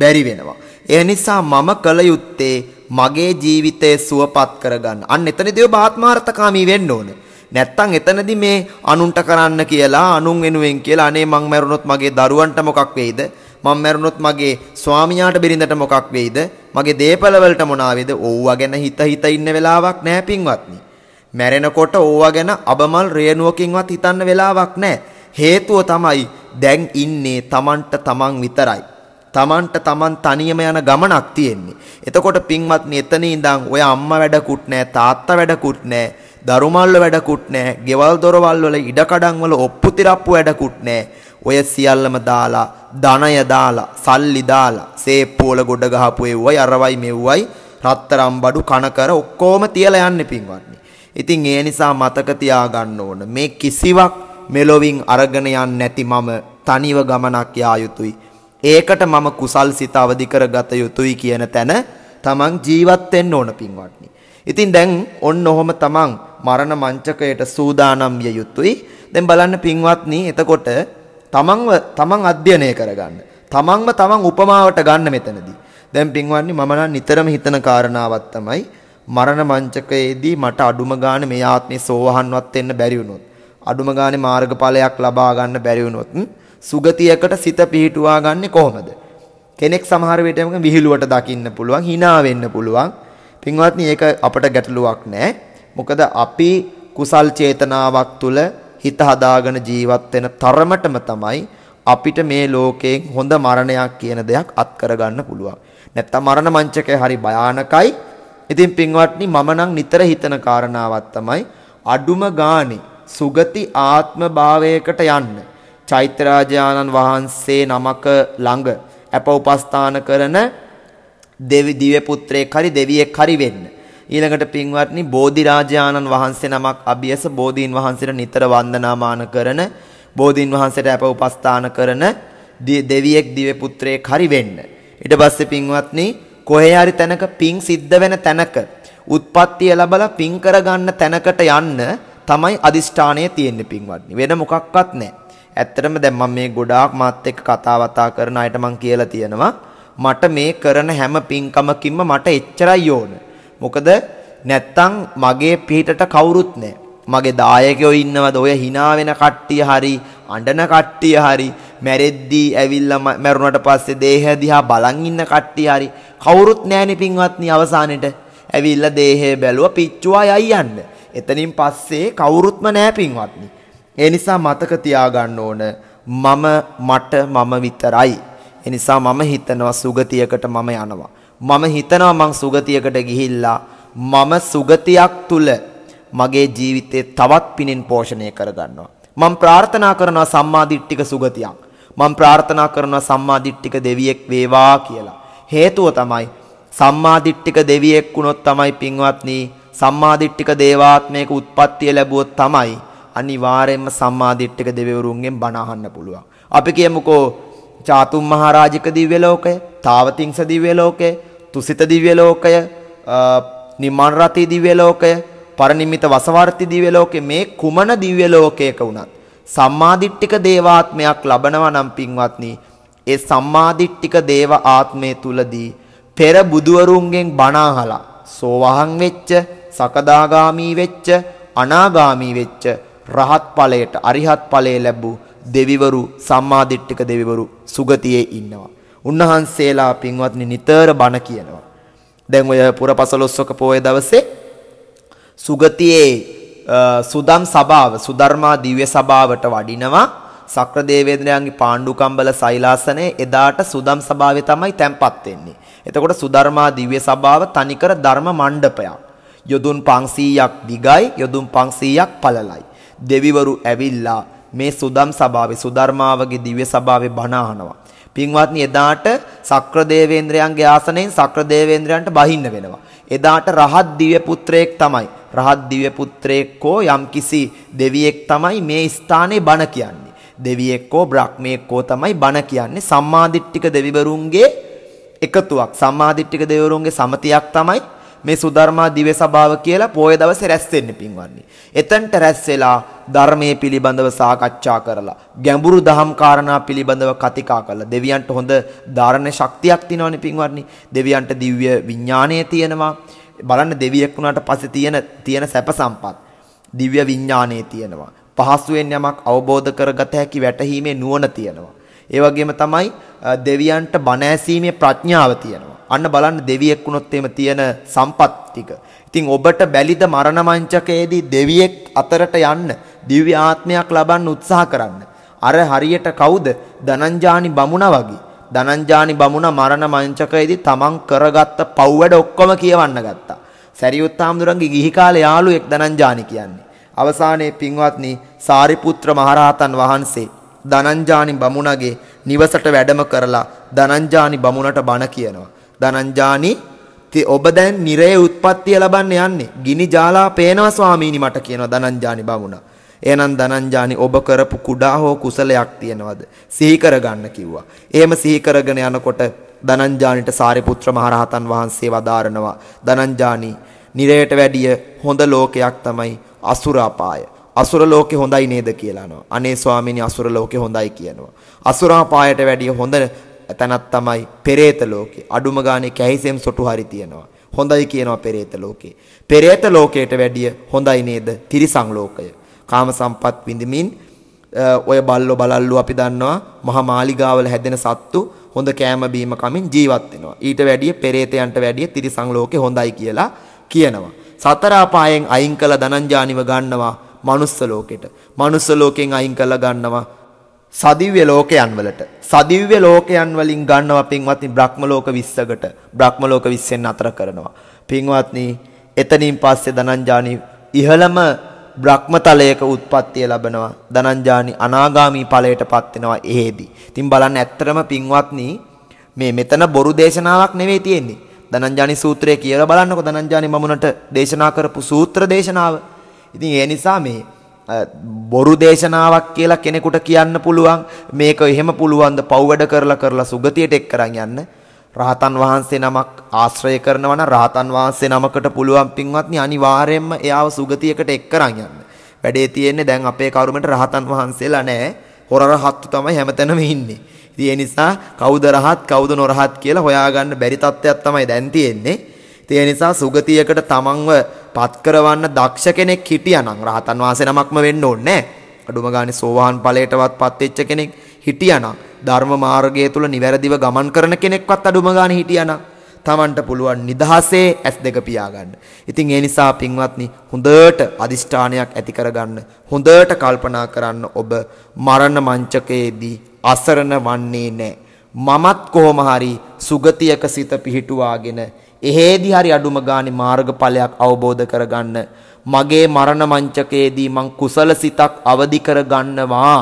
බැරි වෙනවා. ඒ නිසා මම කළ යුත්තේ මගේ ජීවිතය සුවපත් කරගන්න. අන්න එතනදී ඔබ ආත්මාර්ථකාමී වෙන්න ඕනේ. නැත්තම් එතනදි මේ අනුන්ට කරන්න කියලා අනුන් වෙනුවෙන් කියලා අනේ මං මැරුණොත් මගේ දරුවන්ට මොකක් වෙයිද මං මැරුණොත් මගේ ස්වාමියාට බිරිඳට මොකක් වෙයිද මගේ දේපල වලට මොනාවේද ඕවා ගැන හිත හිත ඉන්න වෙලාවක් නැහැ පින්වත්නි මැරෙනකොට ඕවා ගැන අබමල් රේනුවකින්වත් හිතන්න වෙලාවක් නැහැ හේතුව තමයි දැන් ඉන්නේ Tamanට Taman විතරයි තමන්ට තමන් තනියම යන ගමනක් තියෙන්නේ. එතකොට පින්වත්නි එතන ඉඳන් ඔය අම්මා වැඩකුත් නැහැ තාත්තා වැඩකුත් නැහැ දරුමල්ල වැඩකුත් නැහැ ගෙවල් දොරවල් වල ඉඩකඩම් වල ඔප්පු තිරප්පු වැඩකුත් නැහැ. ඔය සියල්ලම දාලා ධනය දාලා සල්ලි දාලා සේප්පු වල ගොඩ ගහපු ඒවයි අරවයි මෙව්වයි රත්තරම් බඩු කන කර ඔක්කොම තියලා යන්නේ පින්වත්නි. ඉතින් ඒ නිසා මතක තියාගන්න ඕන මේ කිසිවක් මෙලොවින් අරගෙන යන්නේ නැති මම තනිව ගමනක් යා යුතුයි. ඒකට මම කුසල් සිත අවදි කරගත යුතුයි කියන තැන තමන් ජීවත් වෙන්න ඕන පින්වත්නි. ඉතින් දැන් ඔන්න ඔහොම තමන් මරණ මංචකයට සූදානම් විය යුතුයි. දැන් බලන්න පින්වත්නි එතකොට තමන්ව තමන් අධ්‍යයනය කරගන්න. තමන්ව තමන් උපමාවට ගන්න මෙතනදී. දැන් පින්වත්නි මම නම් නිතරම හිතන කාරණාවක් තමයි මරණ මංචකයේදී මට අඩුම ගාන මේ ආත්මේ සෝවහන්වත් වෙන්න බැරි වුණොත් අඩුම ගානේ මාර්ගඵලයක් ලබා ගන්න බැරි වුණොත් සුගතියකට සිත පිහිටුවා ගන්නෙ කොහොමද? කෙනෙක් සමහර වෙලාවට විහිළුවට දකින්න පුළුවන්, hina වෙන්න පුළුවන්. පින්වත්නි ඒක අපට ගැටලුවක් නෑ. මොකද අපි කුසල් චේතනාවක් තුල හිත හදාගෙන ජීවත් වෙන තරමටම තමයි අපිට මේ ලෝකයෙන් හොඳ මරණයක් කියන දෙයක් අත් කරගන්න පුළුවන්. නැත්තම් මරණ මංචකය හරි භයානකයි. ඉතින් පින්වත්නි මම නම් නිතර හිතන කාරණාවක් තමයි අඩුම ගානේ සුගති ආත්ම භාවයකට යන්න. චෛත්‍යරාජානන් වහන්සේ නමක ළඟ අප උපස්ථාන කරන දෙවි දිව්‍ය පුත්‍රයෙක් හරි දෙවියෙක් හරි වෙන්න. ඊළඟට පින්වත්නි බෝධි රාජානන් වහන්සේ නමක් අභියස බෝධීන් වහන්සේට නිතර වන්දනාමාන කරන බෝධීන් වහන්සේට අප උපස්ථාන කරන දෙවියෙක් දිව්‍ය පුත්‍රයෙක් හරි වෙන්න. ඊට පස්සේ පින්වත්නි කොහේ හරි තැනක පින් සිද්ධ වෙන තැනක උත්පත්තිය ලැබලා පින් කරගන්න තැනකට යන්න තමයි අදිෂ්ඨානය තියෙන්නේ පින්වත්නි. වෙන මොකක්වත් නැහැ. ඇත්තටම දැන් මම මේ ගොඩාක් මාත් එක්ක කතා වතා කරන අයට මම කියලා තියෙනවා මට මේ කරන හැම පින්කමකින්ම මට එච්චරයි ඕන. මොකද නැත්තම් මගේ පිටට කවුරුත් නැහැ. මගේ දායකයෝ ඉන්නවද ඔය hina වෙන කට්ටිය හරි අඬන කට්ටිය හරි මැරෙද්දී ඇවිල්ලා මැරුණට පස්සේ දේහ දිහා බලන් ඉන්න කට්ටිය හරි කවුරුත් නැහෙනි පින්වත්නි අවසානෙට ඇවිල්ලා දේහය බැලුවා පිච්චුවා යයි යන්න. එතනින් පස්සේ කවුරුත්ම නැහැ පින්වත්නි. ඒ නිසා මතක තියාගන්න ඕන මම මට මම විතරයි. ඒ නිසා මම හිතනවා සුගතියකට මම යනවා. මම හිතනවා මං සුගතියකට ගිහිල්ලා මම සුගතියක් තුල මගේ ජීවිතේ තවත් පිනෙන් පෝෂණය කරගන්නවා. මම ප්‍රාර්ථනා කරනවා සම්මාදිට්ඨික සුගතියක්. මම ප්‍රාර්ථනා කරනවා සම්මාදිට්ඨික දෙවියෙක් වේවා කියලා. හේතුව තමයි සම්මාදිට්ඨික දෙවියෙක් වුණොත් තමයි පින්වත්නි සම්මාදිට්ඨික දේවාත්මයක උත්පත්තිය ලැබුවොත් තමයි අනිවාර්යයෙන්ම සම්මාදිට්ඨික දෙවිවරුන්ගෙන් බණ අහන්න පුළුවන්. අපි කියමුකෝ චාතුම් මහරජික දිව්‍ය ලෝකය, තාවතිංස දිව්‍ය ලෝකය, තුසිත දිව්‍ය ලෝකය, නිමාන රති දිව්‍ය ලෝකය, පරිනිමිත වසවර්ති දිව්‍ය ලෝකය මේ කුමන දිව්‍ය ලෝකයක වුණත් සම්මාදිට්ඨික දේවාත්මයක් ලබනවා නම් පින්වත්නි, ඒ සම්මාදිට්ඨික දේව ආත්මය තුලදී පෙර බුදුවරුන්ගෙන් බණ අහලා සෝවහන් වෙච්ච, සකදාගාමි වෙච්ච, අනාගාමි වෙච්ච රහත් ඵලයට අරිහත් ඵලයේ ලැබූ දෙවිවරු සම්මාදිට්ඨික දෙවිවරු සුගතියේ ඉන්නවා. උන්වහන්සේලා පින්වත්නි නිතර බණ කියනවා. දැන් ඔය පුරපසළොස්වක පොය දවසේ සුගතියේ සුදම් සභාව සුධර්මා දිව්‍ය සභාවට වඩිනවා. සක්‍රදේවේන්ද්‍රයන්ගේ පාණ්ඩුකම්බල සෛලාසනයේ එදාට සුදම් සභාවේ තමයි තැන්පත් වෙන්නේ. එතකොට සුධර්මා දිව්‍ය සභාව තනිකර ධර්ම මණ්ඩපයක්. යොදුන් 500ක් දිගයි, යොදුන් 500ක් පළලයි. දෙවිවරු ඇවිල්ලා මේ සුදම් සභාවේ සුධර්මාවගේ දිව්‍ය සභාවේ බණ අහනවා. පින්වත්නි එදාට සක්‍රදේවේන්ද්‍රයන්ගේ ආසනයෙන් සක්‍රදේවේන්ද්‍රයන්ට බහින්න වෙනවා. එදාට රහත් දිව්‍ය පුත්‍රයෙක් තමයි. රහත් දිව්‍ය පුත්‍රයෙක් හෝ යම්කිසි දෙවියෙක් තමයි මේ ස්ථානයේ බණ කියන්නේ. දෙවියෙක් හෝ බ්‍රහ්මයෙක් හෝ තමයි බණ කියන්නේ සම්මාදිට්ඨික දෙවිවරුන්ගේ එකතුවක්. සම්මාදිට්ඨික දෙවිවරුන්ගේ සමතියක් තමයි මේ සුධර්මා දිව්‍ය සභාව කියලා පොය දවසේ රැස් වෙන්න පින්වත්නි. එතනට රැස් වෙලා ධර්මයේ පිළිබඳව සාකච්ඡා කරලා ගැඹුරු දහම් කාරණා පිළිබඳව කතිකා කළා. දෙවියන්ට හොඳ ධාරණ ශක්තියක් තියෙනවනේ පින්වත්නි. දෙවියන්ට දිව්‍ය විඥාණය තියෙනවා. බලන්න දෙවියෙක් වුණාට පස්සේ තියෙන තියෙන සැප සම්පත් දිව්‍ය විඥාණය තියෙනවා. පහසුවෙන් යමක් අවබෝධ කරගත හැකි වැටහීමේ නුවණ තියෙනවා. ඒ වගේම තමයි දෙවියන්ට බණ ඇසීමේ ප්‍රඥාව තියෙනවා. අන්න බලන්න දෙවියෙක් වුණොත් එimhe තියෙන සම්පත් ටික. ඉතින් ඔබට බැලිද මරණ මංචකයේදී දෙවියෙක් අතරට යන්න දිව්‍ය ආත්මයක් ලබන්න උත්සාහ කරන්න. අර හරියට කවුද? දනංජානි බමුණා වගේ. දනංජානි බමුණා මරණ මංචකයේදී තමන් කරගත්ත පව් වැඩ ඔක්කොම කියවන්න ගත්තා. සැරියුත් හාමුදුරන්ගේ ගිහි කාලේ යාළුවෙක් දනංජානි කියන්නේ. අවසානයේ පින්වත්නි සාරිපුත්‍ර මහරහතන් වහන්සේ ධනංජානි බමුණගේ නිවසට වැඩම කරලා ධනංජානි බමුණට බණ කියනවා. ධනංජානි ඔබ දැන් නිරේ උත්පත්තිය ලබන්න යන්නේ. ගිනි ජාලා පේනවා ස්වාමීනි මට කියනවා ධනංජානි බමුණ. එහෙනම් ධනංජානි ඔබ කරපු කුඩා හෝ කුසලයක් තියනවද? සිහි කරගන්න කිව්වා. එහෙම සිහි කරගෙන යනකොට ධනංජානිට සාරිපුත්‍ර මහරහතන් වහන්සේ වදාරනවා. ධනංජානි නිරයට වැඩිය හොඳ ලෝකයක් තමයි අසුරාපාය. අසුර ලෝකේ හොඳයි නේද කියලා අහනවා. අනේ ස්වාමීනි අසුර ලෝකේ හොඳයි කියනවා. අසුරා පායට වැඩිය හොඳ තැනක් තමයි පෙරේත ලෝකේ. අඩුම ගානේ කැහිසෙම් සොටු හරි තියෙනවා. හොඳයි කියනවා පෙරේත ලෝකේ. පෙරේත ලෝකයට වැඩිය හොඳයි නේද තිරිසන් ලෝකය. කාම සම්පත් විඳමින් ඔය බල්ලෝ බලල්ලෝ අපි දන්නවා මහා මාලිගාවල හැදෙන සත්තු හොඳ කෑම බීම කමින් ජීවත් වෙනවා. ඊට වැඩිය පෙරේතයන්ට වැඩිය තිරිසන් ලෝකේ හොඳයි කියලා කියනවා. සතර අපායෙන් අයින් කළ ධනංජානිව ගන්නවා මනුස්ස ලෝකෙට. මනුස්ස ලෝකෙන් අයින් කරලා ගන්නවා සදිව්‍ය ලෝකයන් වලට. සදිව්‍ය ලෝකයන් වලින් ගන්නවා පින්වත්නි බ්‍රහ්ම ලෝක 20කට. බ්‍රහ්ම ලෝක 20ෙන් අතර කරනවා. පින්වත්නි එතනින් පස්සේ දනංජානි ඉහළම බ්‍රහ්මතලයක උත්පත්තිය ලබනවා. දනංජානි අනාගාමී ඵලයටපත් වෙනවා එහෙදී. ඉතින් බලන්න ඇත්තටම පින්වත්නි මේ මෙතන බොරු දේශනාවක් නෙවෙයි තියෙන්නේ. දනංජානි සූත්‍රය කියලා බලන්නකො දනංජානි මමුණට දේශනා කරපු සූත්‍ර දේශනාව. ඉතින් ඒ නිසා මේ බොරු දේශනාවක් කියලා කෙනෙකුට කියන්න පුළුවන් මේක එහෙම පුළුවන්ද පව් වැඩ කරලා කරලා සුගතියට එක් කරන් යන්න රහතන් වහන්සේ නමක් ආශ්‍රය කරනවා නම් රහතන් වහන්සේ නමකට පුළුවන් පින්වත්නි අනිවාර්යයෙන්ම එයාව සුගතියකට එක් කරන් යන්න. වැඩේ තියෙන්නේ දැන් අපේ කරුමෙන්ට රහතන් වහන්සේලා නැහැ. හොර රහත්තු තමයි හැමතැනම ඉන්නේ. ඉතින් ඒ නිසා කවුද රහත් කවුද නොරහත් කියලා හොයාගන්න බැරි තත්ත්වයක් තමයි දැන් තියෙන්නේ. ඉතින් ඒ නිසා සුගතියකට තමන්ව පත් කරවන්න දක්ෂ කෙනෙක් හිටියානම් රහතන් වහන්සේ නමක්ම වෙන්න ඕනේ නැහැ. අඩුම ගානේ සෝවාන් ඵලයටවත් පත් වෙච්ච කෙනෙක් හිටියානම් ධර්ම මාර්ගය තුල නිවැරදිව ගමන් කරන කෙනෙක්වත් අඩුම ගානේ හිටියානම් තමන්ට පුළුවන් නිදහසේ ඇස් දෙක පියාගන්න. ඉතින් ඒ නිසා පින්වත්නි හොඳට අදිෂ්ඨානයක් ඇති කරගන්න. හොඳට කල්පනා කරන්න ඔබ මරණ මංචකයේදී අසරණ වන්නේ නැහැ. මමත් කොහොම හරි සුගතියක සිත පිහිටුවාගෙන එහෙදි හරි අඩුම ගානේ මාර්ගඵලයක් අවබෝධ කරගන්න මගේ මරණ මංචකයේදී මං කුසල සිතක් අවදි කරගන්නවා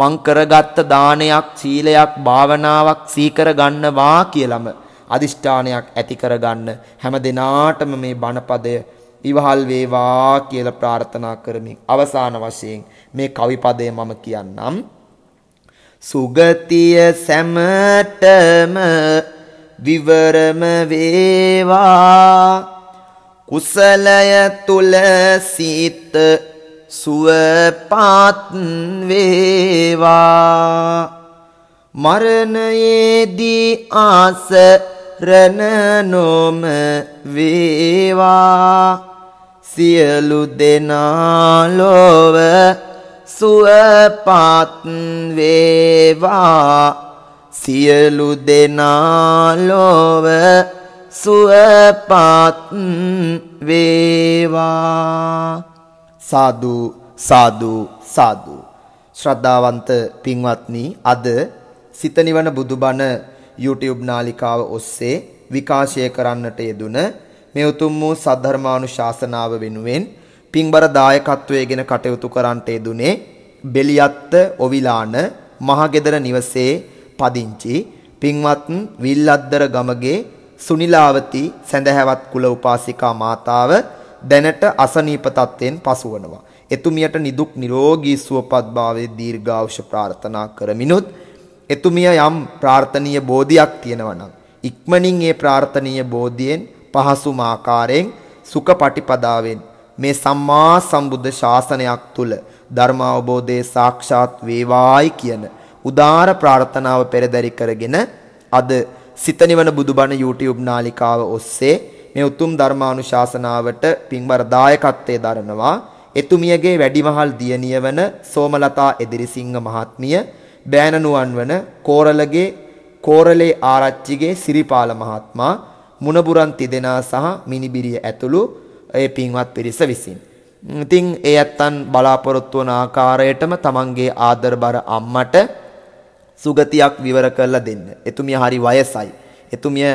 මං කරගත්ත දානයක් සීලයක් භාවනාවක් සීකර ගන්නවා කියලම අදිෂ්ඨානයක් ඇති කරගන්න හැම දිනාටම මේ බණපදය ඉවහල් වේවා කියලා ප්‍රාර්ථනා කරමින් අවසාන වශයෙන් මේ කවි පදය මම කියන්නම් සුගතිය සැමටම විවරම වේවා කුසලය තුල සිත සුවපත් වේවා මරණයේදී ආස රණ නොම වේවා සියලු දෙනා ලොව සුවපත් වේවා සියලු දෙනා ලෝව සුවපත් වේවා සාදු සාදු සාදු ශ්‍රද්ධාවන්ත පින්වත්නි අද සිත නිවන බුදුබණ YouTube නාලිකාව ඔස්සේ විකාශය කරන්නට යෙදුන මේ උතුම් වූ සද්ධර්මානුශාසනාව වෙනුවෙන් පින්බර දායකත්වයේගෙන කටයුතු කරන්නට යෙදුනේ බෙලියත්ත ඔවිලාන මහගෙදර නිවසේ පදිංචි පින්වත් විල්ලද්දර ගමගේ සුනිලාවති සැඳහැවත් කුල උපාසිකා මාතාව දැනට අසනීප තත්ත්වයෙන් පසුවනවා. එතුමියට නිදුක් නිරෝගී සුවපත් භාවයේ දීර්ඝායුෂ ප්‍රාර්ථනා කරමිනුත් එතුමිය යම් ප්‍රාර්ථනීය බෝධියක් තියෙනවා නම් ඉක්මනින් ඒ ප්‍රාර්ථනීය බෝධියෙන් පහසුම ආකාරයෙන් සුඛපටිපදාවෙන් මේ සම්මා සම්බුද්ධ ශාසනයක් තුල ධර්ම අවබෝධයේ සාක්ෂාත් වේවායි කියන උදාාර ප්‍රාර්ථනාව පෙරදරි කරගෙන අද සිතනිවන බුදුබණ YouTube නාලිකාව ඔස්සේ මේ උතුම් ධර්මානුශාසනාවට පින්බර දායකත්වයේ දරනවා එතුමියගේ වැඩිමහල් දියණිය වන සෝමලතා එදිරිසිංහ මහත්මිය බෑණනුවන් වන කෝරළගේ කෝරළේ ආරච්චිගේ සිරිපාල මහත්මයා මුණබුරන් තිදෙනා සහ මිනිබිරිය ඇතුළු ඒ පින්වත් පිරිස විසින්. ඉතින් ඒ ඇත්තන් බලාපොරොත්තු වන ආකාරයටම තමන්ගේ ආදරබර අම්මට සුගතියක් විවර කරලා දෙන්න. එතුමිය හරි වයසයි. එතුමිය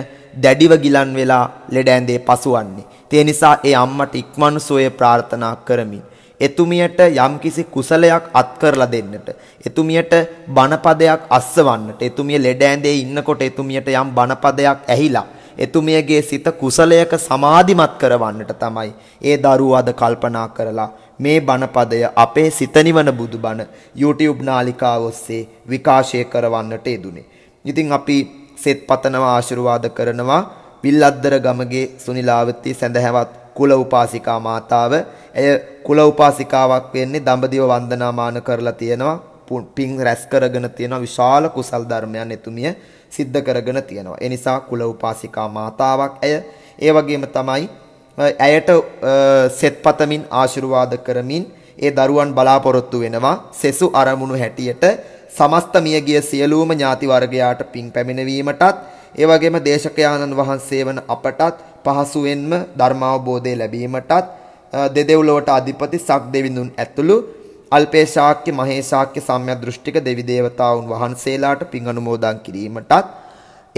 දැඩිව ගිලන් වෙලා ලෙඩ ඇඳේ පසුවන්නේ. ඒ නිසා ඒ අම්මට ඉක්මන් සෝය ප්‍රාර්ථනා කරමින් එතුමියට යම්කිසි කුසලයක් අත් කරලා දෙන්නට. එතුමියට බණපදයක් අස්සවන්නට. එතුමිය ලෙඩ ඇඳේ ඉන්නකොට එතුමියට යම් බණපදයක් ඇහිලා එතුමියගේ සිත කුසලයක සමාධිමත් කරවන්නට තමයි ඒ දරුවා අද කල්පනා කරලා මේ බණපදය අපේ සිත නිවන බුදුබණ YouTube නාලිකාව ඔස්සේ විකාශය කරවන්නට යෙදුනේ. ඉතින් අපි සෙත් පතනවා ආශිර්වාද කරනවා විල්ලද්දර ගමගේ සුනිලාවති සැඳහැවත් කුල උපාසිකා මාතාව. ඇය කුල උපාසිකාවක් වෙන්නේ දඹදිව වන්දනාමාන කරලා තියෙනවා. පින් රැස් කරගෙන තියෙනවා විශාල කුසල් ධර්මයන් එතුමිය සිද්ධ කරගෙන තියෙනවා. ඒ නිසා කුල උපාසිකා මාතාවක් ඇය. ඒ වගේම තමයි ඇයට සෙත් පතමින් ආශිර්වාද කරමින් ඒ දරුවන් බලාපොරොත්තු වෙනවා සෙසු අරමුණු හැටියට සමස්ත මියගිය සියලුම ඥාති වර්ගයාට පින් පැමිණවීමටත් ඒ වගේම දේශකයාණන් වහන්සේ වන අපටත් පහසුවෙන්ම ධර්මාවබෝධය ලැබීමටත් දෙදෙව්ලොවට අධිපති සක්දෙවිඳුන් ඇතුළු අල්පේශාක්‍ය මහේශාක්‍ය සම්‍යදෘෂ්ටික දෙවි දේවතාවුන් වහන්සේලාට පින් අනුමෝදන් කිරීමටත්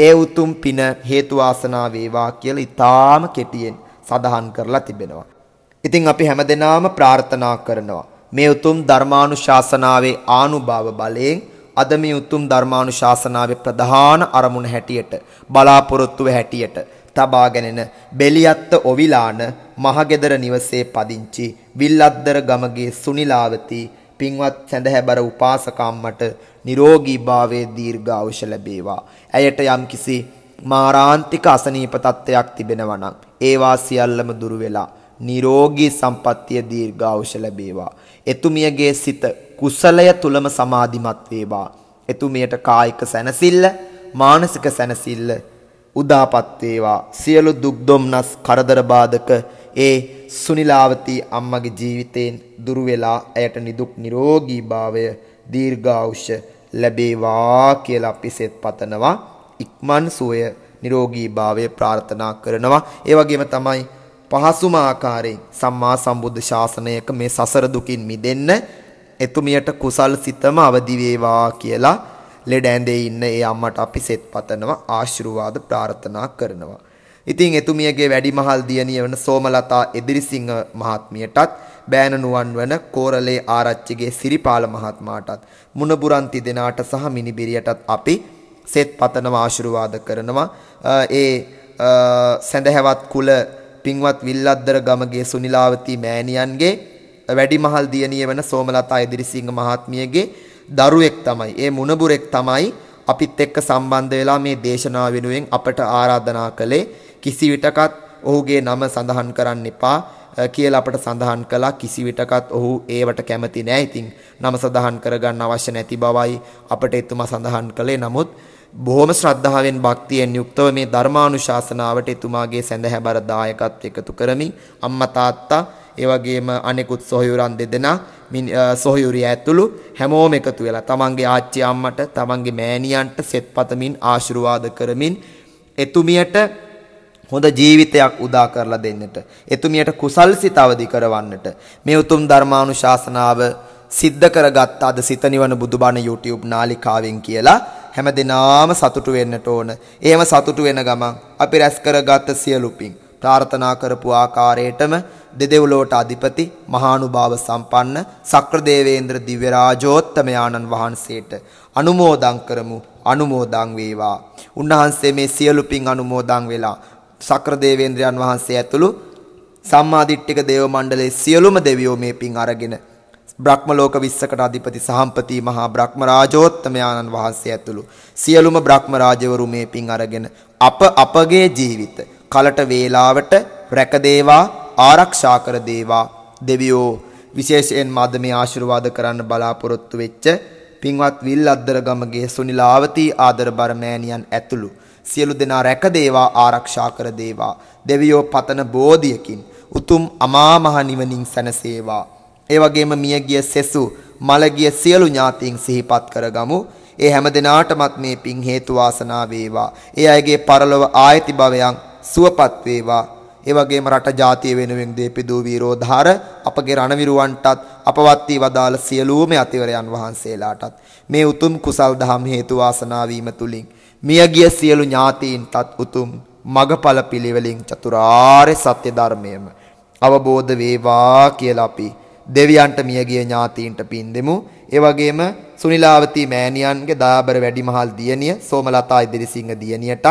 ඒ උතුම් පින හේතු වාසනා වේවා කියලා ඊටාම කෙටියෙන් සඳහන් කරලා තිබෙනවා. ඉතින් අපි හැමදෙනාම ප්‍රාර්ථනා කරනවා මේ උතුම් ධර්මානුශාසනාවේ ආනුභාව බලයෙන් අද මේ උතුම් ධර්මානුශාසනාවේ ප්‍රධාන අරමුණ හැටියට බලාපොරොත්තුව හැටියට තබාගෙනෙන බෙලියත්ත ඔවිලාන මහගෙදර නිවසේ පදිංචි විල්ලද්දර ගමගේ සුනිලාවති පින්වත් සැඳහැබර උපාසකම්මට නිරෝගී භාවයේ දීර්ඝායුෂ ලැබේවා. ඇයට යම්කිසි මාරාන්තික අසනීප තත්ත්වයක් තිබෙනවා නම් ඒවා සියල්ලම දුරු වෙලා නිරෝගී සම්පත්තිය දීර්ඝායුෂ ලැබේවා. එතුමියගේ සිත කුසලය තුලම සමාධිමත් වේවා. එතුමියට කායික සැනසෙල්ල, මානසික සැනසෙල්ල උදාපත් වේවා. සියලු දුක් දුම්නස් කරදර බාධක ඒ සුනිලාවතී අම්මගේ ජීවිතයෙන් දුරු වෙලා ඇයට නිදුක් නිරෝගී භාවය දීර්ඝායුෂ ලැබේවා කියලා අපි සෙත් පතනවා. ඉක්මන් සුවය නිරෝගී භාවය ප්‍රාර්ථනා කරනවා. ඒ වගේම තමයි පහසුම ආකාරයෙන් සම්මා සම්බුද්ධ ශාසනයක මේ සසර දුකින් මිදෙන්න එතුමියට කුසල් සිතම අවදි වේවා කියලා ලෙඩ ඇඳේ ඉන්න ඒ අම්මට අපි සෙත් පතනවා ආශිර්වාද ප්‍රාර්ථනා කරනවා. ඉතින් එතුමියගේ වැඩිමහල් දියණිය වන සෝමලතා එදිරිසිංහ මහත්මියටත් බෑන නුවන්වන කෝරළේ ආරච්චිගේ සිරිපාල මහත්මයාටත් මුණපුරන් තිදෙනාට සහ මිනිබිරියටත් අපි සෙත් පතනවා ආශිර්වාද කරනවා. ඒ සැඳහැවත් කුල පින්වත් විල්ලද්දර ගමගේ සුනිලාවති මෑණියන්ගේ වැඩිමහල් දියණිය වෙන සෝමලතා ඉදිරිසිංහ මහත්මියගේ දරුවෙක් තමයි. ඒ මුණබුරෙක් තමයි අපිත් එක්ක සම්බන්ධ වෙලා මේ දේශනාව වෙනුවෙන් අපට ආරාධනා කළේ කිසි විටකත් ඔහුගේ නම සඳහන් කරන්න එපා කියලා අපට සඳහන් කළා කිසි විටකත් ඔහු ඒවට කැමති නෑ. ඉතින් නම සඳහන් කරගන්න අවශ්‍ය නැති බවයි අපට එතුමා සඳහන් කළේ. නමුත් බොහොම ශ්‍රද්ධාවෙන් භක්තියෙන් යුක්තව මේ ධර්මානුශාසනාවට එතුමාගේ සැඳහැබර දායකත්ව එකතු කරමින් අම්මා තාත්තා ඒ වගේම අනෙකුත් සොහයුරන් දෙදෙනා සොහයුරිය ඇතුළු හැමෝම එකතු වෙලා තමන්ගේ ආච්චි අම්මට තමන්ගේ මෑණියන්ට සෙත් පතමින් ආශිර්වාද කරමින් එතුමියට හොඳ ජීවිතයක් උදා කරලා දෙන්නට එතුමියට කුසල් සිත අවදි කරවන්නට මේ උතුම් ධර්මානුශාසනාව සිද්ධ කරගත් අද සිත නිවන බුදුබණ YouTube නාලිකාවෙන් කියලා හැම දිනාම සතුටු වෙන්නට ඕන. එහෙම සතුටු වෙන ගමන් අපි රැස් කරගත් සියලු පින් ප්‍රාර්ථනා කරපු ආකාරයටම දෙදෙව්ලොවට අධිපති මහානුභාව සම්පන්න සක්‍රදේවේන්ද්‍ර දිව්‍ය රාජෝත්තමයාණන් වහන්සේට අනුමෝදන් කරමු අනුමෝදන් වේවා. උන්වහන්සේ මේ සියලු පින් අනුමෝදන් වෙලා සක්‍රදේවේන්ද්‍රයන් වහන්සේ ඇතුළු සම්මාදිට්ඨික දේව මණ්ඩලයේ සියලුම දෙවියෝ මේ පින් අරගෙන බ්‍රහ්මලෝක 20කට අධිපති සහම්පති මහා බ්‍රහ්මරාජෝත්තමයාණන් වහන්සේ ඇතුළු සියලුම බ්‍රහ්මරාජවරු මේ පින් අරගෙන අප අපගේ ජීවිත කලට වේලාවට රැක දේවා ආරක්ෂා කර දේවා දෙවියෝ විශේෂයෙන් මද මේ ආශිර්වාද කරන්න බලාපොරොත්තු වෙච්ච පින්වත් විල් අද්දරගමගේ සුනිලාවතී ආදර බරමෑණියන් ඇතුළු සියලු දෙනා රැක දේවා ආරක්ෂා කර දේවා දෙවියෝ පතන බෝධියකින් උතුම් අමා මහ නිවනින් සැනසේවා ඒ වගේම මියගිය සෙසු මළගිය සියලු ඥාතීන් සිහිපත් කරගමු. ඒ හැම දිනාටමත් මේ පිං හේතු වාසනා වේවා. ඒ අයගේ පරලොව ආයති භවයන් සුවපත් වේවා. ඒ වගේම රට ජාතිය වෙනුවෙන් දීපිදූ වීරෝධාර අපගේ රණවිරුවන්ටත් අපවත් වී වදාළ සියලුම අතිවරයන් වහන්සේලාටත් මේ උතුම් කුසල් දහම් හේතු වාසනා වීම තුලින් මියගිය සියලු ඥාතීන්ටත් උතුම් මගඵල පිළිවෙලින් චතුරාර්ය සත්‍ය ධර්මයම අවබෝධ වේවා කියලා අපි දෙවියන්ට මියගිය ඥාතීන්ට පින් දෙමු. ඒ වගේම සුනිලාවති මෑණියන්ගේ දාබර වැඩිමහල් දියණිය සෝමලතා ඉදිරිසිංහ දියණියටත්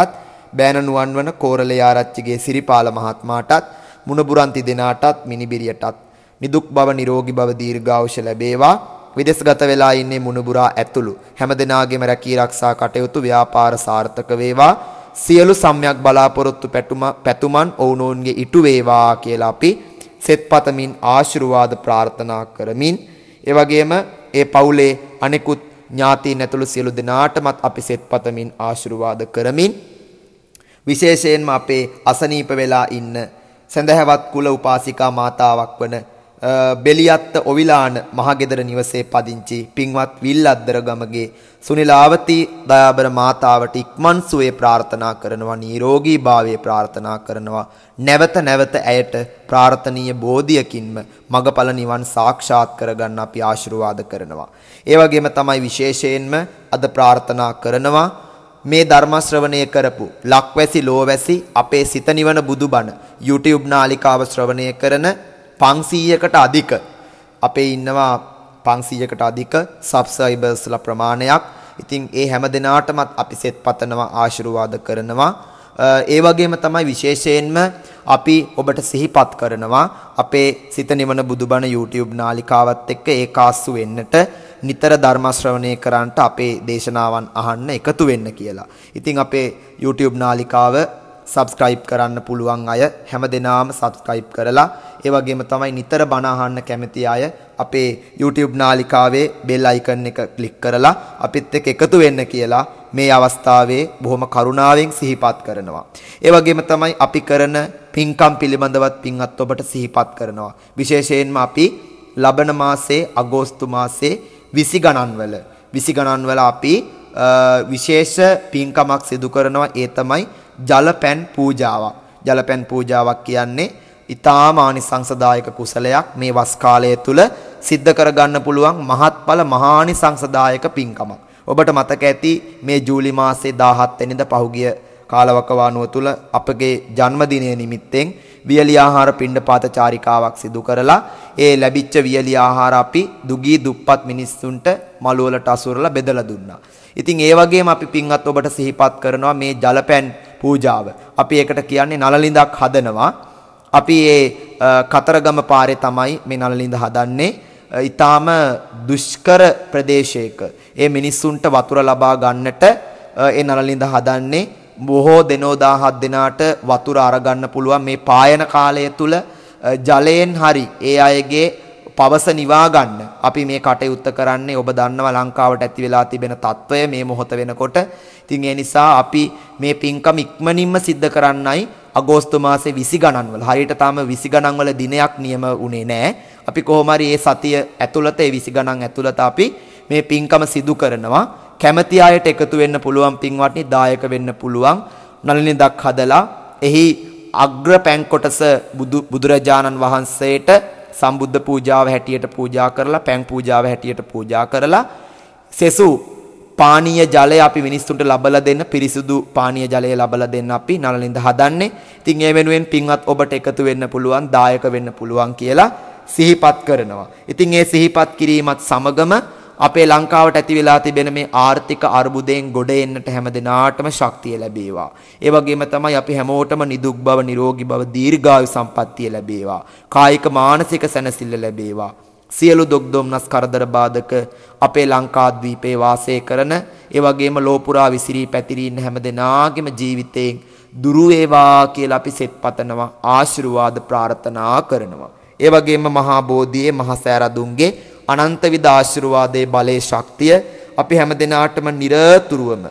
බෑන නුවන්වන කෝරළේ ආරච්චිගේ සිරිපාල මහත්මයාටත් මුණබුරන්ති දෙනාටත් මිනිබිරියටත් නිදුක් බව නිරෝගී බව දීර්ඝායුෂ ලැබේවා. විදේශගත වෙලා ඉන්නේ මුණුබුරා ඇතුළු හැම දිනාගේම රැකී ආරක්ෂා කටයුතු ව්‍යාපාර සාර්ථක වේවා. සියලු සම්‍යක් බලාපොරොත්තු පැතුමන් ඔවුනෝන්ගේ ඉටු වේවා කියලා අපි සෙත් පතමින් ආශිර්වාද ප්‍රාර්ථනා කරමින් ඒ වගේම ඒ පවුලේ අනෙකුත් ඥාතීන් ඇතුළු සියලු දෙනාටමත් අපි සෙත් පතමින් ආශිර්වාද කරමින් විශේෂයෙන්ම අපේ අසනීප වෙලා ඉන්න සඳහැවත් කුල උපාසිකා මාතාවක් වන බෙලියත්ත ඔවිලාන මහගෙදර නිවසේ පදිංචි පින්වත් විල්ලද්දර ගමගේ සුනිලාවති දයාබර මාතාවට ඉක්මන් සුවේ ප්‍රාර්ථනා කරනවා නිරෝගී භාවය ප්‍රාර්ථනා කරනවා නැවත නැවත ඇයට ප්‍රාර්ථනීය බෝධියකින්ම මගඵල නිවන් සාක්ෂාත් කරගන්න අපි ආශිර්වාද කරනවා. ඒ වගේම තමයි විශේෂයෙන්ම අද ප්‍රාර්ථනා කරනවා මේ ධර්ම ශ්‍රවණය කරපු ලක්වැසි ලෝවැසි අපේ සිත නිවන බුදුබණ YouTube නාලිකාව ශ්‍රවණය කරන 500කට අධික අපේ ඉන්නවා 500කට අධික subscribersලා ප්‍රමාණයක්. ඉතින් ඒ හැම දිනාටමත් අපි සෙත් පතනවා ආශිර්වාද කරනවා. ඒ වගේම තමයි විශේෂයෙන්ම අපි ඔබට සිහිපත් කරනවා අපේ සිත නිවන බුදුබණ YouTube නාලිකාවත් එක්ක ඒකාස්සු වෙන්නට නිතර ධර්ම ශ්‍රවණය කරන්නට අපේ දේශනාවන් අහන්න එකතු වෙන්න කියලා. ඉතින් අපේ YouTube නාලිකාව සබස්ක්‍රයිබ් කරන්න පුළුවන් අය හැම දෙනාම සබස්ක්‍රයිබ් කරලා ඒ වගේම තමයි නිතර බණ අහන්න කැමති අය අපේ YouTube නාලිකාවේ බෙල් අයිකන් එක ක්ලික් කරලා අපිත් එක්ක එකතු වෙන්න කියලා මේ අවස්ථාවේ බොහොම කරුණාවෙන් සිහිපත් කරනවා. ඒ වගේම තමයි අපි කරන පින්කම් පිළිබඳවත් පින්වත් ඔබට සිහිපත් කරනවා. විශේෂයෙන්ම අපි ලබන මාසේ අගෝස්තු මාසේ 20 ගණන්වල 20 ගණන්වල අපි විශේෂ පින්කමක් සිදු කරනවා ඒ තමයි ජලපැන් පූජාවක්. ජලපැන් පූජාවක් කියන්නේ ඊ타ම ආනිසංසදායක කුසලයක් මේ වස් කාලය තුල සිද්ධ කරගන්න පුළුවන් මහත්ඵල මහානිසංසදායක පින්කමක්. ඔබට මතක ඇති මේ ජූලි මාසයේ 17 වෙනිදා පහුගිය කාලවකවානුව තුල අපගේ ජන්මදිනය නිමිත්තෙන් වියලි ආහාර පිණ්ඩපාත චාරිකාවක් සිදු කරලා ඒ ලැබිච්ච වියලි ආහාර අපි දුගී දුප්පත් මිනිස්සුන්ට මළුවලට අසුරලා බෙදලා දුන්නා. ඉතින් ඒ වගේම අපි පින්වත් ඔබට සිහිපත් කරනවා මේ ජලපැන් පූජාව. අපි ඒකට කියන්නේ නලලින්දක් හදනවා. අපි ඒ කතරගම පාරේ තමයි මේ නලලින්ද හදන්නේ. ඊටාම දුෂ්කර ප්‍රදේශයක ඒ මිනිස්සුන්ට වතුර ලබා ගන්නට ඒ නලලින්ද හදන්නේ බොහෝ දෙනෝ 17 දෙනාට වතුර අරගන්න පුළුවන් මේ පායන කාලය තුල ජලයෙන් හරි ඒ අයගේ පවස නිවා ගන්න අපි මේ කටයුත්ත කරන්නේ ඔබ දන්නවා ලංකාවට ඇති වෙලා තිබෙන తত্ত্বය මේ මොහොත වෙනකොට ඉතින් ඒ නිසා අපි මේ පින්කම ඉක්මනින්ම සිද්ධ කරන්නයි අගෝස්තු මාසේ 20 ගණන් වල හරියට තාම 20 ගණන් වල දිනයක් නියම වුණේ නැහැ අපි කොහොම හරි මේ සතිය ඇතුළත ඒ 20 ගණන් ඇතුළත අපි මේ පින්කම සිදු කරනවා කැමති අයට එකතු වෙන්න පුළුවන් පින්වත්නි දායක වෙන්න පුළුවන් නළනින්දක් හදලා එහි අග්‍ර පැන් කොටස බුදුරජාණන් වහන්සේට සම්බුද්ධ පූජාව හැටියට පූජා කරලා පැන් පූජාව හැටියට පූජා කරලා සෙසු පානීය ජලය අපි මිනිස්සුන්ට ලබලා දෙන්න පිරිසුදු පානීය ජලය ලබලා දෙන්න අපි නළලින්ද හදන්නේ. ඉතින් ඒ වෙනුවෙන් පින්වත් ඔබට එකතු වෙන්න පුළුවන්, දායක වෙන්න පුළුවන් කියලා සිහිපත් කරනවා. ඉතින් ඒ සිහිපත් කිරීමත් සමගම අපේ ලංකාවට ඇති වෙලා තිබෙන මේ ආර්ථික අර්බුදයෙන් ගොඩ එන්නට හැම දිනාටම ශක්තිය ලැබේවා. ඒ වගේම තමයි අපි හැමෝටම නිදුක් බව, නිරෝගී බව, දීර්ඝායු සම්පන්නිය ලැබේවා. කායික මානසික සැනසෙල්ල ලැබේවා. සියලු දුක් දුම්නස් කරදර බාධක අපේ ලංකාද්වීපේ වාසය කරන ඒ වගේම ලෝපුරා විසිරී පැතිරී ඉන්න හැම දෙනාගේම ජීවිතයෙන් දුරු වේවා කියලා අපි සෙත් පතනවා ආශිර්වාද ප්‍රාර්ථනා කරනවා. ඒ වගේම මහා බෝධියේ මහා සෑරදුන්ගේ අනන්ත විද ආශිර්වාදයේ බලයේ ශක්තිය අපි හැම දිනාටම নিরතුරුවම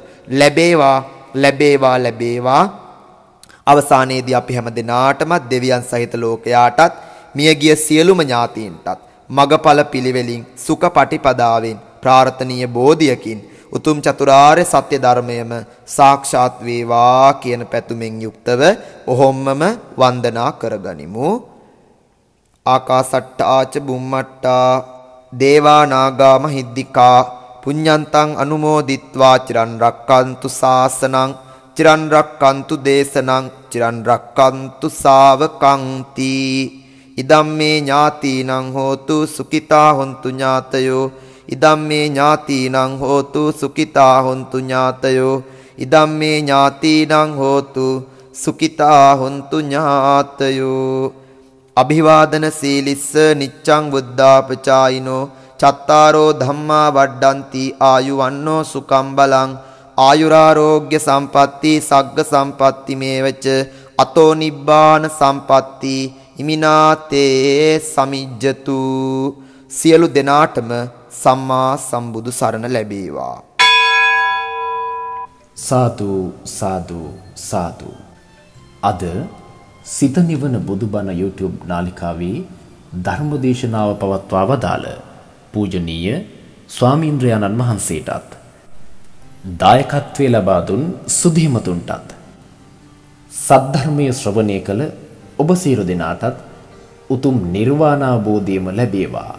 ලැබේවා ලැබේවා ලැබේවා අවසානයේදී අපි හැම දිනාටම දෙවියන් සහිත ලෝකයාටත් මියගිය සියලුම ඥාතීන්ටත් මගඵල පිළිවෙලින් සුඛ පටිපදාවෙන් ප්‍රාර්ථනීය බෝධියකින් උතුම් චතුරාර්ය සත්‍ය ධර්මයම සාක්ෂාත් වේවා කියන පැතුමෙන් යුක්තව ඔහොම්මම වන්දනා කරගනිමු ආකාසට්ටාච බුම්මට්ටා දේවානාගා මහිද්దికා පුඤ්ඤන්තං අනුමෝදිත්වා චිරන් රක්칸තු සාසනං චිරන් රක්칸තු දේශනං චිරන් රක්칸තු ශාවකං තී ඉදම්මේ ඥාතිනං හෝතු සුඛිතා හොන්තු ඥාතයෝ ඉදම්මේ ඥාතිනං හෝතු සුඛිතා හොන්තු ඥාතයෝ ඉදම්මේ ඥාතිනං හෝතු සුඛිතා හොන්තු ඥාතයෝ අභිවාදන සීලිස්ස නිච්චං බුද්ධාපචායිනෝ චත්තාරෝ ධම්මා වඩ්ඩಂತಿ ආයුවන්නෝ සුකම් බලං ආයුරාෝග්‍ය සම්පatti සග්ග සම්පatti මේවච අතෝ නිබ්බාන සම්පatti ඉමිනාතේ සමිජ්ජතු සියලු දෙනාටම සම්මා සම්බුදු සරණ ලැබේවා සාදු සාදු සාදු අද සිත නිවන බුදුබණ YouTube නාලිකාවේ ධර්ම දේශනාව පවත්වා වදාළ පූජනීය ස්වාමීන්ද්‍රයාණන් වහන්සේටත් දායකත්වයේ ලබා දුන් සුධිමතුන්ටත් සද්ධර්මයේ ශ්‍රවණය කළ ඔබ සියලු දෙනාටත් උතුම් නිර්වාණ අවබෝධයම ලැබේවා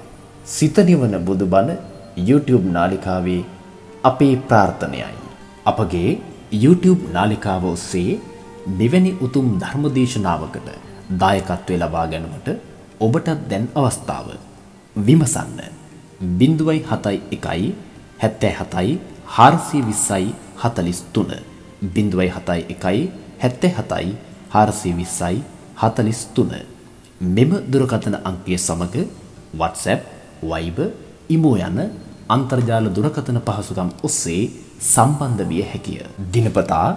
සිත නිවන බුදුබණ YouTube නාලිකාවේ අපේ ප්‍රාර්ථනයයි අපගේ YouTube නාලිකාව ඔස්සේ මෙවැනි උතුම් ධර්මදේශනාවකට දායකත්වය ලබා ගැනීමට ඔබටත් දැන් අවස්ථාව. විමසන්න 0.71 77 420යි 43 0.71 77යි 420යි 43 මෙම දුරකථන අංකය සමග WhatsApp, Viber, Imo යන අන්තර්ජාල දුරකථන පහසුකම් ඔස්සේ සම්බන්ධ විය හැකිය. දිනපතා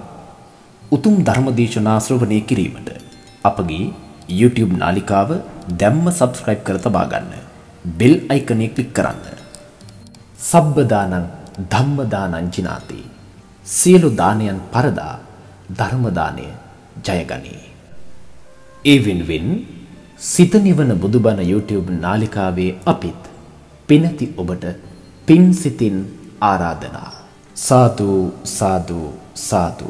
උතුම් ධර්මදේශනා ශ්‍රවණය කිරීමට අපගේ YouTube නාලිකාව දැම්ම subscribe කර තබා ගන්න. bell icon එක click කරන්න. සබ්බ දානං ධම්ම දානං ජිනාති. සියලු දානයන් පරදා ධර්ම දාණය ජයගනී. ඒ වෙනුවෙන් සිත නිවන බුදුබණ YouTube නාලිකාවේ අපිත් පිනති ඔබට පින් සිතින් ආරාධනා. සාදු සාදු සාදු